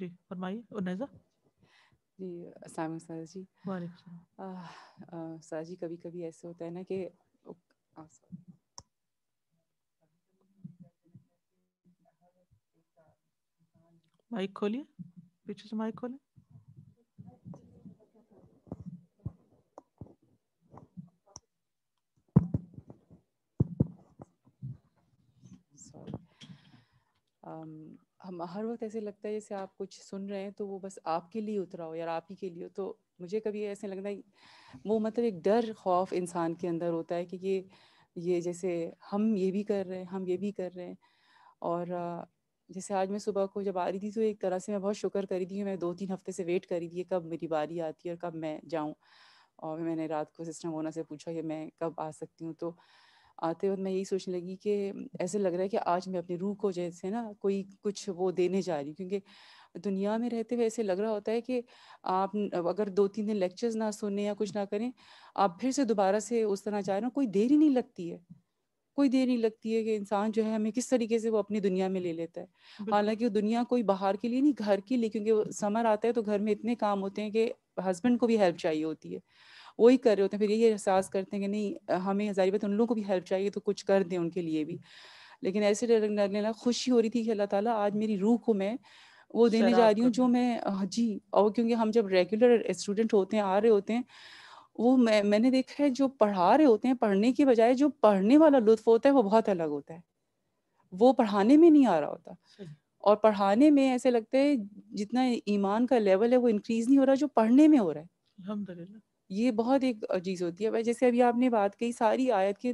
Speaker 2: जी फरमाइए उनैजा
Speaker 4: जी अस्सलाम सर जी वालेकुम सर जी कभी कभी ऐसे होता है ना कि
Speaker 2: माइक खोलिए पीछे से माइक खोलें
Speaker 4: Um, हम हर वक्त ऐसे लगता है जैसे आप कुछ सुन रहे हैं तो वो बस आपके लिए उतरा हो या आप ही के लिए तो मुझे कभी ऐसे लगता है वो मतलब एक डर खौफ इंसान के अंदर होता है कि ये ये जैसे हम ये भी कर रहे हैं हम ये भी कर रहे हैं और जैसे आज मैं सुबह को जब आ रही थी तो एक तरह से मैं बहुत शुक्र करी थी मैं दो तीन हफ्ते से वेट करी थी कब मेरी बारी आती है और कब मैं जाऊँ और मैंने रात को सिस्टम होना से पूछा कि मैं कब आ सकती हूँ तो आते वक्त मैं यही सोचने लगी कि ऐसे लग रहा है कि आज मैं अपनी रूह को जैसे ना कोई कुछ वो देने जा रही हूँ क्योंकि दुनिया में रहते हुए ऐसे लग रहा होता है कि आप अगर दो तीन दिन लेक्चर्स ना सुने या कुछ ना करें आप फिर से दोबारा से उस तरह जा रहे हो कोई देर ही नहीं लगती है कोई देर नहीं लगती है कि इंसान जो है हमें किस तरीके से वो अपनी दुनिया में ले लेता है हालांकि वो दुनिया कोई बाहर के लिए नहीं घर के लिए क्योंकि समर आता है तो घर में इतने काम होते हैं कि हस्बैंड को भी हेल्प चाहिए होती है वही कर रहे होते हैं फिर यही एहसास करते हैं कि नहीं हमें हजारी बात उन लोगों को भी हेल्प चाहिए तो कुछ कर दें उनके लिए भी लेकिन ऐसे लगा खुशी हो रही थी कि अल्लाह ताला आज मेरी रूह को मैं वो देने जा रही हूँ जो मैं जी और क्योंकि हम जब रेगुलर स्टूडेंट होते हैं आ रहे होते हैं वो मैं मैंने देखा है जो पढ़ा रहे होते हैं पढ़ने के बजाय जो पढ़ने वाला लुत्फ होता है वो बहुत अलग होता है वो पढ़ाने में नहीं आ रहा होता और पढ़ाने में ऐसे लगता है जितना ईमान का लेवल है वो इंक्रीज नहीं हो रहा जो पढ़ने में हो रहा है ये बहुत एक चीज़ होती है जैसे अभी आपने बात कही सारी आयत की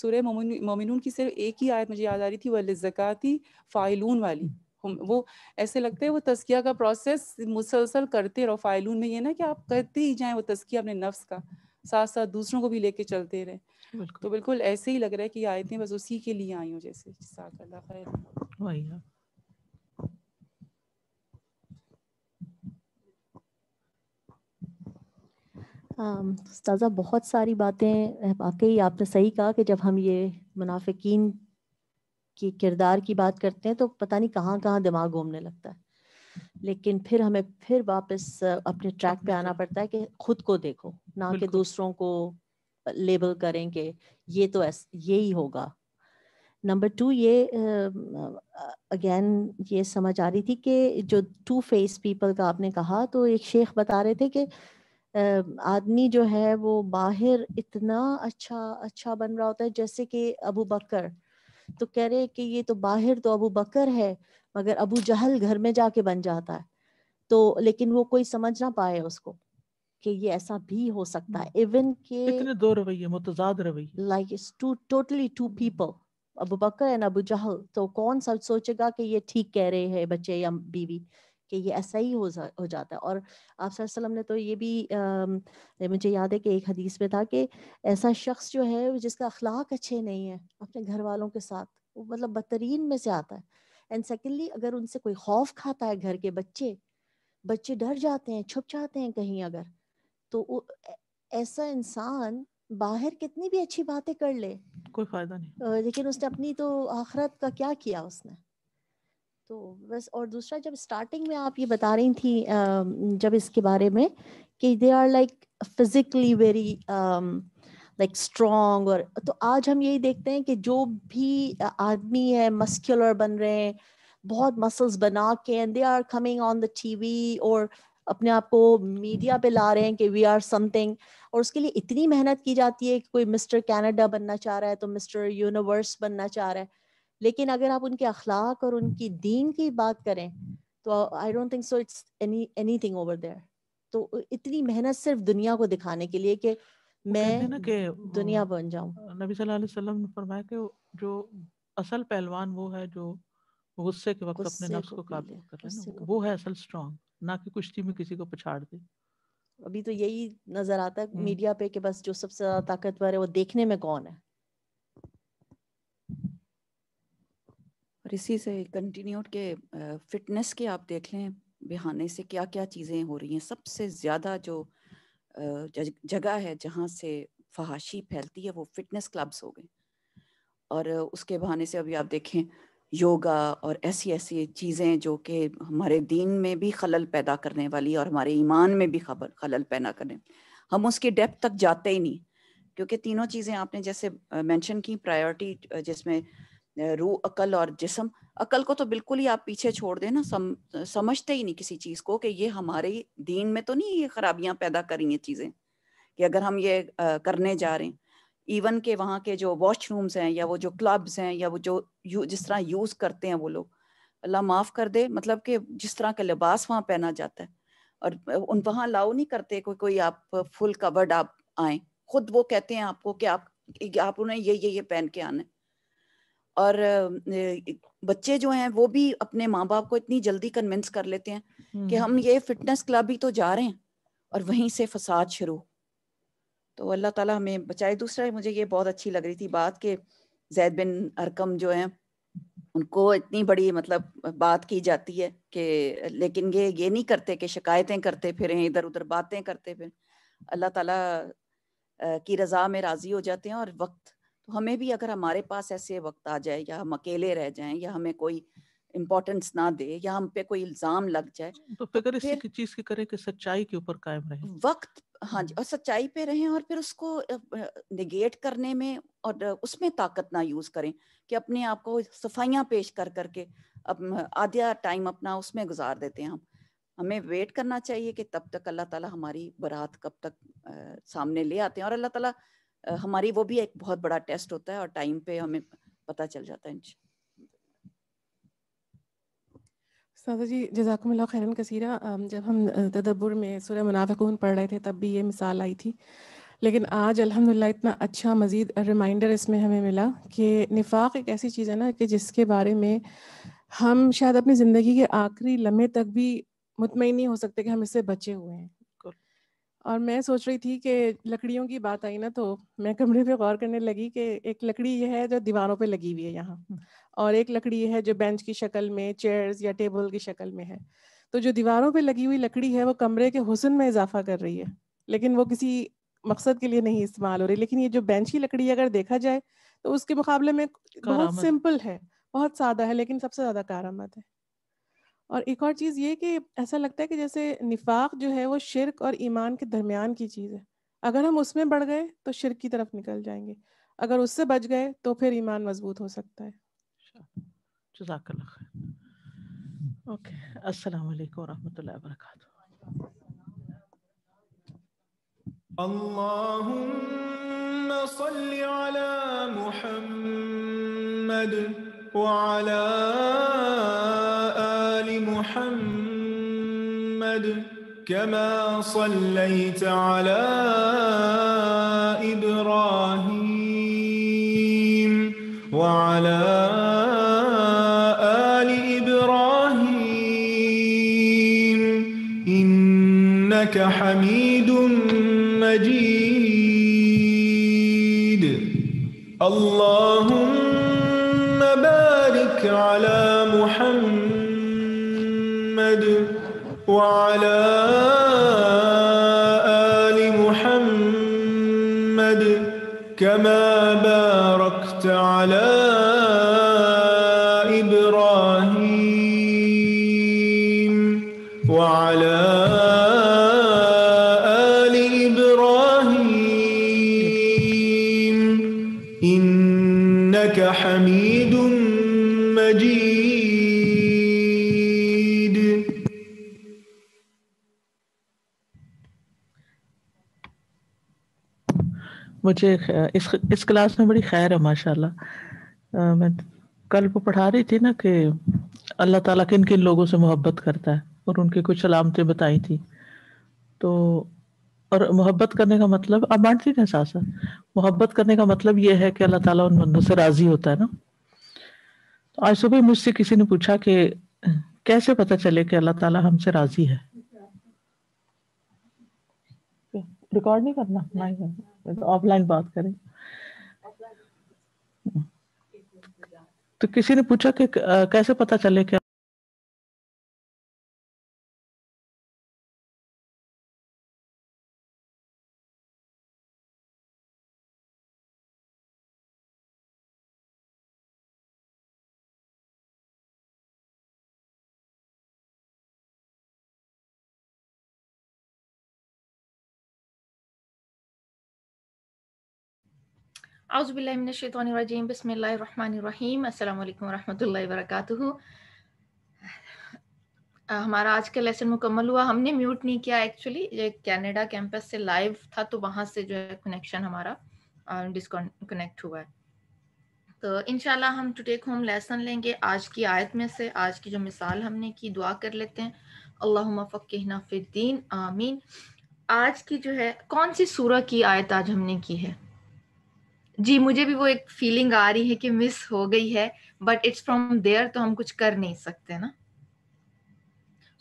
Speaker 4: सूर्य मोमिनून की सिर्फ एक ही आयत मुझे याद आ रही थी वह लजकती फ़ाइलून वाली वो ऐसे लगता है वो तस्किया का प्रोसेस मुसलसल करते रहो फाइलून में ये ना कि आप करते ही जाएं वो तस्किया अपने नफ्स का साथ साथ दूसरों को भी लेके चलते रहे बिल्कुल। तो बिल्कुल ऐसे ही लग रहा है कि आयतें बस उसी के लिए आई हूँ जैसे
Speaker 5: उस्ताजा बहुत सारी बातें वाकई आपने सही कहा कि जब हम ये मुनाफिकीन की किरदार की बात करते हैं तो पता नहीं कहाँ कहाँ दिमाग घूमने लगता है लेकिन फिर हमें फिर वापस अपने ट्रैक पे आना पड़ता है कि खुद को देखो ना कि दूसरों को लेबल करें कि ये तो ये होगा नंबर टू ये अगेन ये समझ आ रही थी कि जो टू फेस पीपल का आपने कहा तो एक शेख बता रहे थे कि आदमी जो है वो बाहर इतना अच्छा अच्छा बन रहा होता है जैसे कि अबू बकर तो कह रहे कि ये तो बाहर तो अबू बकर है मगर अबू जहल घर में जाके बन जाता है तो लेकिन वो कोई समझ ना पाए उसको कि ये ऐसा भी हो सकता है इवन हम्म। के इतने
Speaker 2: दो रवैये मुतजाद रवैये like it's two
Speaker 5: totally two people Abu Bakr and Abu Jahl तो कौन सा सोचेगा कि ये ठीक कह रहे हैं बच्चे या बीवी कि ये ऐसा ही हो, हो जाता है और आप सल्लम ने तो ये भी आ, मुझे याद है कि एक हदीस में था कि ऐसा शख्स जो है जिसका अखलाक अच्छे नहीं है अपने घर वालों के साथ वो मतलब बदतरीन में से आता है एंड सेकेंडली अगर उनसे कोई खौफ खाता है घर के बच्चे बच्चे डर जाते हैं छुप जाते हैं कहीं अगर तो ऐसा इंसान बाहर कितनी भी अच्छी बातें कर ले कोई फायदा नहीं लेकिन उसने अपनी तो आखरत का क्या किया उसने तो बस और दूसरा जब स्टार्टिंग में आप ये बता रही थी जब इसके बारे में कि they are like physically very like strong और तो आज हम यही देखते हैं कि जो भी आदमी है मस्क्यूलर बन रहे हैं बहुत मसल्स बना के and they are coming on the TV और अपने आप को मीडिया पे ला रहे हैं कि वी आर समथिंग और उसके लिए इतनी मेहनत की जाती है कि कोई मिस्टर कनाडा बनना चाह रहा है तो मिस्टर यूनिवर्स बनना चाह रहा है लेकिन अगर आप उनके अखलाक और उनकी हम्म। दीन की बात करें तो I don't think so it's any anything over there तो इतनी मेहनत सिर्फ दुनिया को दिखाने के लिए कि मैं
Speaker 2: के दुनिया बन जाऊं नबी सल्लल्लाहु अलैहि वसल्लम ने फरमाया कि जो असल पहलवान वो है जो गुस्से के वक्त अपने नफ्स को काबू कर ले वो है असल स्ट्रांग ना कि कुश्ती में किसी को पछाड़ दे अभी
Speaker 5: तो यही नजर आता है हम्म। मीडिया पे कि बस जो सबसे ज्यादा ताकतवर है वो देखने में कौन है और इसी से कंटिन्यूड के
Speaker 6: फिटनेस के आप देख लें बिहाने से क्या क्या चीज़ें हो रही हैं सबसे ज़्यादा जो जगह है जहाँ से फहाशी फैलती है वो फिटनेस क्लब्स हो गए और उसके बहाने से अभी आप देखें योगा और ऐसी ऐसी चीज़ें जो कि हमारे दीन में भी खलल पैदा करने वाली और हमारे ईमान में भी खबर खलल पैदा करने हम उसकी डेप्थ तक जाते ही नहीं क्योंकि तीनों चीज़ें आपने जैसे मेंशन की प्रायोरिटी जिसमें रू अकल और जिसम अकल को तो बिल्कुल ही आप पीछे छोड़ देना सम, समझते ही नहीं किसी चीज को कि ये हमारे दीन में तो नहीं ये खराबियां पैदा करेंगे चीजें कि अगर हम ये आ, करने जा रहे हैं इवन के वहाँ के जो वॉशरूम्स हैं या वो जो क्लब्स हैं या वो जो यू, जिस तरह यूज करते हैं वो लोग अल्लाह माफ कर दे मतलब कि जिस तरह का लिबास वहाँ पहना जाता है और उन वहाँ अलाउ नहीं करते कोई कोई आप फुल कवर्ड आप आए खुद वो कहते हैं आपको कि आप आप उन्हें ये ये ये पहन के आना है और बच्चे जो हैं वो भी अपने माँ बाप को इतनी जल्दी कन्विंस कर लेते हैं हम्म। कि हम ये फिटनेस क्लब ही तो जा रहे हैं और वहीं से फसाद शुरू तो अल्लाह ताला हमें बचाए दूसरा मुझे ये बहुत अच्छी लग रही थी बात के जैद बिन अरकम जो हैं उनको इतनी बड़ी मतलब बात की जाती है कि लेकिन ये ये नहीं करते कि शिकायतें करते फिर इधर उधर बातें करते फिर अल्लाह ताला की रजा में राज़ी हो जाते हैं और वक्त तो हमें भी अगर हमारे पास ऐसे वक्त आ जाए या हम अकेले रह जाएं या हमें कोई इम्पोर्टेंस ना दे या हम पे कोई इल्जाम लग जाए हाँ,
Speaker 2: तो, तो फिक्र इसी चीज की करें कि सच्चाई के ऊपर कायम रहे
Speaker 6: वक्त हाँ जी हम्म। और सच्चाई पे रहें और फिर उसको निगेट करने में और उसमें ताकत ना यूज करें कि अपने आप को सफाइयाँ पेश कर करके अब आधा टाइम अपना उसमें गुजार देते हैं हम हमें वेट करना चाहिए कि तब तक अल्लाह ताला हमारी बरात कब तक आ, सामने ले आते हैं और अल्लाह ताला हम्म। हमारी वो भी एक बहुत बड़ा टेस्ट होता है और टाइम पे हमें पता चल जाता है
Speaker 7: सादा जी जजाकमल्ला खैरन कसीरा जब हम तदब्बर में सूर्य मुनाफिकून पढ़ रहे थे तब भी ये मिसाल आई थी लेकिन आज अल्हम्दुलिल्लाह इतना अच्छा मज़ीद रिमाइंडर इसमें हमें मिला कि निफाक एक ऐसी चीज़ है ना कि जिसके बारे में हम शायद अपनी ज़िंदगी के आखिरी लम्हे तक भी मुतमिन नहीं हो सकते कि हम इससे बचे हुए हैं और मैं सोच रही थी कि लकड़ियों की बात आई ना तो मैं कमरे पे गौर करने लगी कि एक लकड़ी यह है जो दीवारों पे लगी हुई है यहाँ हम्म। और एक लकड़ी है जो बेंच की शक्ल में चेयर्स या टेबल की शक्ल में है तो जो दीवारों पे लगी हुई लकड़ी है वो कमरे के हुसन में इजाफा कर रही है लेकिन वो किसी मकसद के लिए नहीं इस्तेमाल हो रही लेकिन ये जो बेंच की लकड़ी अगर देखा जाए तो उसके मुकाबले में बहुत सिंपल है बहुत सादा है लेकिन सबसे ज्यादा कारामद है और एक और चीज़ ये कि ऐसा लगता है कि जैसे निफाक जो है वो शिरक और ईमान के दरमियान की चीज़ है अगर हम उसमें बढ़ गए तो शिरक की तरफ निकल जाएंगे अगर उससे बच गए तो फिर ईमान मजबूत हो सकता है अच्छा,
Speaker 2: ओके अस्सलाम वालेकुम रहमतुल्लाहि व बरकातहू
Speaker 1: اللهم
Speaker 2: صل على
Speaker 1: محمد وعلى آل محمد كما صليت على إبراهيم وعلى آل إبراهيم إنك حميد مجيد الله وبارك على محمد وعلى آل محمد كما باركت على إبراهيم
Speaker 2: मुझे इस इस क्लास में बड़ी खैर है माशाल्लाह मैं कल वो पढ़ा रही थी ना कि अल्लाह ताला किन किन लोगों से मोहब्बत करता है और उनकी कुछ सलामतें बताई थी तो और मोहब्बत करने का मतलब आप बांटती ना सासा मोहब्बत करने का मतलब यह है कि अल्लाह ताला उन बंदों से राजी होता है ना तो आज सुबह मुझसे किसी ने पूछा कि कैसे पता चले कि अल्लाह ताला हमसे राजी है रिकॉर्ड नहीं करना नहीं करना तो ऑफलाइन बात करें तो किसी ने पूछा कि कैसे पता चले कि
Speaker 8: आउज़बिल्लिमिनशैतरजीम ah, हमारा आज का लेसन मुकम्मल हुआ हमने म्यूट नहीं किया एक्चुअली ये कनाडा कैंपस से लाइव था तो वहाँ से जो है कनेक्शन हमारा डिसकनेक्ट हुआ है तो इनशाला हम टू टेक होम लेसन लेंगे आज की आयत में से आज की जो मिसाल हमने की दुआ कर लेते हैं अल्लाह फ़क़ना आमीन आज की जो है कौन सी सूरह की आयत आज हमने की है जी मुझे भी वो एक फीलिंग आ रही है कि मिस हो गई है बट इट्स फ्रॉम देयर तो हम कुछ कर नहीं सकते ना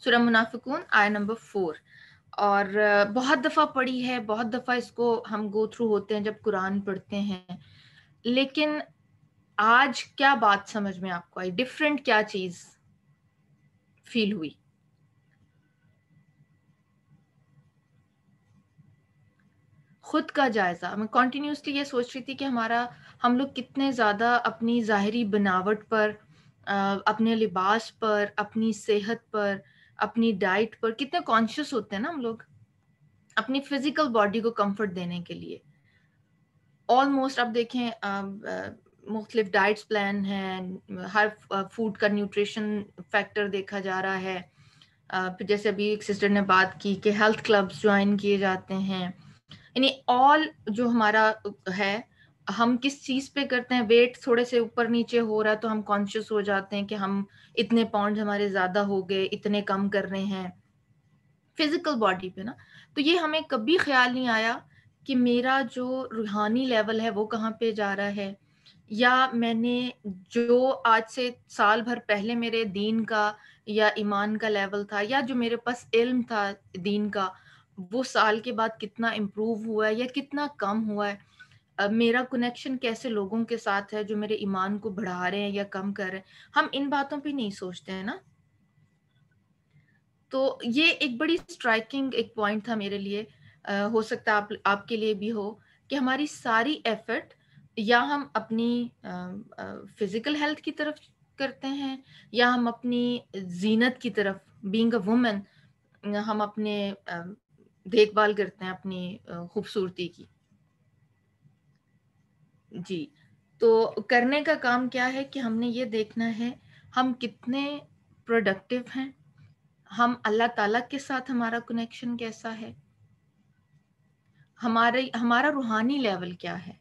Speaker 8: सुरा मुनाफिकून आय नंबर फोर और बहुत दफ़ा पढ़ी है बहुत दफ़ा इसको हम गो थ्रू होते हैं जब कुरान पढ़ते हैं लेकिन आज क्या बात समझ में आपको आई डिफरेंट क्या चीज़ फील हुई खुद का जायज़ा मैं कॉन्टीन्यूसली ये सोच रही थी कि हमारा हम लोग कितने ज़्यादा अपनी ज़ाहरी बनावट पर अपने लिबास पर अपनी सेहत पर अपनी डाइट पर कितने कॉन्शियस होते हैं ना हम लोग अपनी फिजिकल बॉडी को कंफर्ट देने के लिए ऑलमोस्ट आप देखें मुख्तलिफ डाइट्स प्लान हैं हर फूड का न्यूट्रिशन फैक्टर देखा जा रहा है फिर जैसे अभी एक सिस्टर ने बात की कि हेल्थ क्लब्स ज्वाइन किए जाते हैं यानी ऑल जो हमारा है हम किस चीज पे करते हैं वेट थोड़े से ऊपर नीचे हो रहा है तो हम कॉन्शियस हो जाते हैं कि हम इतने पाउंड हमारे ज्यादा हो गए इतने कम कर रहे हैं फिजिकल बॉडी पे ना तो ये हमें कभी ख्याल नहीं आया कि मेरा जो रूहानी लेवल है वो कहाँ पे जा रहा है या मैंने जो आज से साल भर पहले मेरे दीन का या ईमान का लेवल था या जो मेरे पास इल्म था दीन का वो साल के बाद कितना इम्प्रूव हुआ है या कितना कम हुआ है अब मेरा कनेक्शन कैसे लोगों के साथ है जो मेरे ईमान को बढ़ा रहे हैं या कम कर रहे हैं हम इन बातों पे नहीं सोचते हैं ना तो ये एक बड़ी स्ट्राइकिंग एक पॉइंट था मेरे लिए आ, हो सकता आप आपके लिए भी हो कि हमारी सारी एफर्ट या हम अपनी फिजिकल हेल्थ की तरफ करते हैं या हम अपनी जीनत की तरफ बींग अ वुमेन हम अपने देखभाल करते हैं अपनी खूबसूरती की जी तो करने का काम क्या है कि हमने ये देखना है हम कितने प्रोडक्टिव हैं हम अल्लाह ताला के साथ हमारा कनेक्शन कैसा है हमारे हमारा रूहानी लेवल क्या है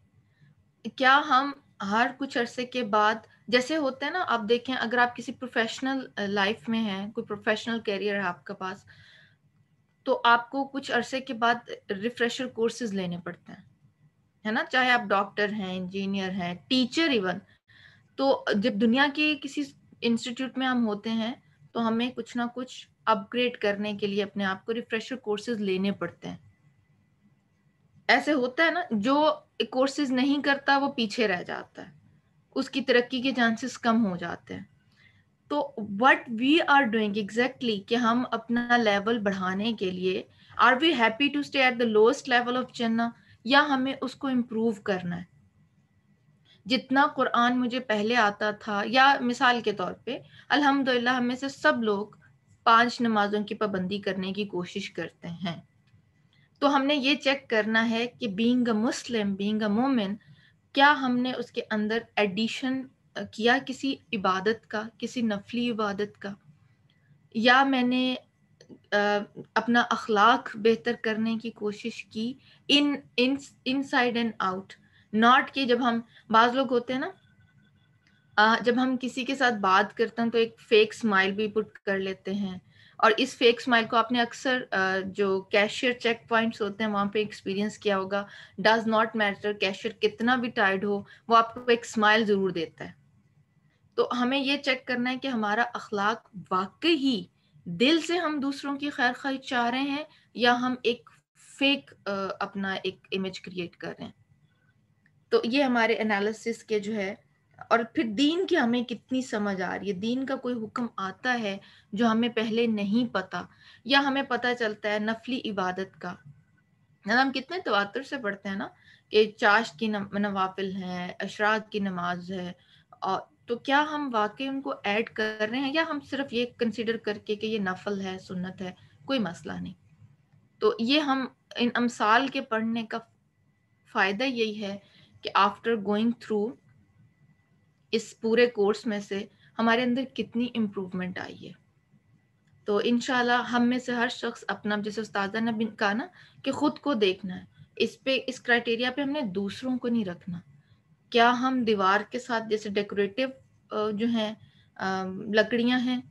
Speaker 8: क्या हम हर कुछ अरसे के बाद जैसे होते हैं ना आप देखें अगर आप किसी प्रोफेशनल लाइफ में हैं कोई प्रोफेशनल कैरियर है आपके पास तो आपको कुछ अरसे के बाद रिफ्रेशर कोर्सेज लेने पड़ते हैं है ना चाहे आप डॉक्टर हैं इंजीनियर हैं टीचर इवन तो जब दुनिया के किसी इंस्टीट्यूट में हम होते हैं तो हमें कुछ ना कुछ अपग्रेड करने के लिए अपने आप को रिफ्रेशर कोर्सेज लेने पड़ते हैं ऐसे होता है ना जो कोर्सेज नहीं करता वो पीछे रह जाता है उसकी तरक्की के चांसेस कम हो जाते हैं तो what we are doing exactly कि हम अपना लेवल बढ़ाने के लिए are we happy to stay at the lowest level of जन्ना या हमें उसको इम्प्रूव करना है जितना कुरान मुझे पहले आता था या मिसाल के तौर पे अल्हम्दुलिल्लाह हमें से सब लोग पांच नमाजों की पाबंदी करने की कोशिश करते हैं तो हमने ये चेक करना है कि being a Muslim being a मोमिन क्या हमने उसके अंदर एडिशन किया किसी इबादत का किसी नफली इबादत का या मैंने अपना अखलाक बेहतर करने की कोशिश की in in inside and out not कि जब हम बाज लोग होते हैं ना जब हम किसी के साथ बात करते हैं तो एक फेक स्माइल भी पुट कर लेते हैं और इस फेक स्माइल को आपने अक्सर जो कैशियर चेक पॉइंट्स होते हैं वहाँ पे एक्सपीरियंस किया होगा डज नॉट मैटर कैशियर कितना भी टायर्ड हो वो आपको एक स्माइल ज़रूर देता है तो हमें ये चेक करना है कि हमारा अखलाक वाकई ही दिल से हम दूसरों की खैर खाई चाह रहे हैं या हम एक फेक अपना एक इमेज क्रिएट कर रहे हैं तो ये हमारे एनालिसिस के जो है और फिर दीन की हमें कितनी समझ आ रही है दीन का कोई हुक्म आता है जो हमें पहले नहीं पता या हमें पता चलता है नफली इबादत का हम कितने तवातुर से पढ़ते हैं ना कि चाश की नवाफिल है अशराक की नमाज है और तो क्या हम वाकई उनको ऐड कर रहे हैं या हम सिर्फ ये कंसिडर करके कि ये नफल है सुन्नत है कोई मसला नहीं तो ये हम इन अमसाल के पढ़ने का फ़ायदा यही है कि आफ्टर गोइंग थ्रू इस पूरे कोर्स में से हमारे अंदर कितनी इम्प्रूवमेंट आई है तो इन हम में से हर शख्स अपना जैसे उस्तादा ने कहा ना कि ख़ुद को देखना है इस पे इस क्राइटेरिया पे हमने दूसरों को नहीं रखना क्या हम दीवार के साथ जैसे डेकोरेटिव जो है लकड़ियां हैं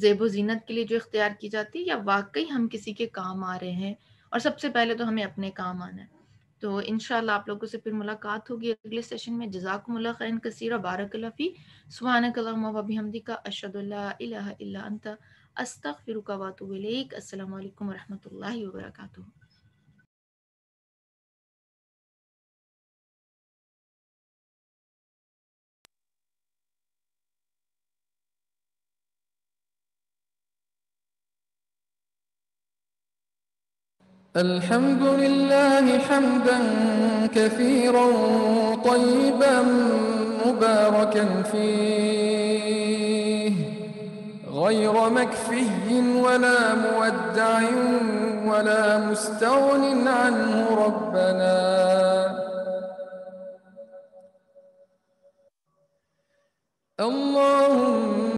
Speaker 8: जेब जीनत के लिए जो इख्तियार की जाती है या वाकई हम किसी के काम आ रहे हैं और सबसे पहले तो हमें अपने काम आना है तो इन आप लोगों से फिर मुलाकात होगी अगले सेशन में जजाक मुलाकैन कसीर बारकलफ़ी सुबहानकलम का अशदुल्ला
Speaker 4: अस्तफ़िर वातुबलक असल वरहमल वर्का
Speaker 7: الحمد
Speaker 1: لله حمدا كثيرا طيبا مباركا فيه غير مكفي ولا مودع ولا مستغن عنه ربنا اللهم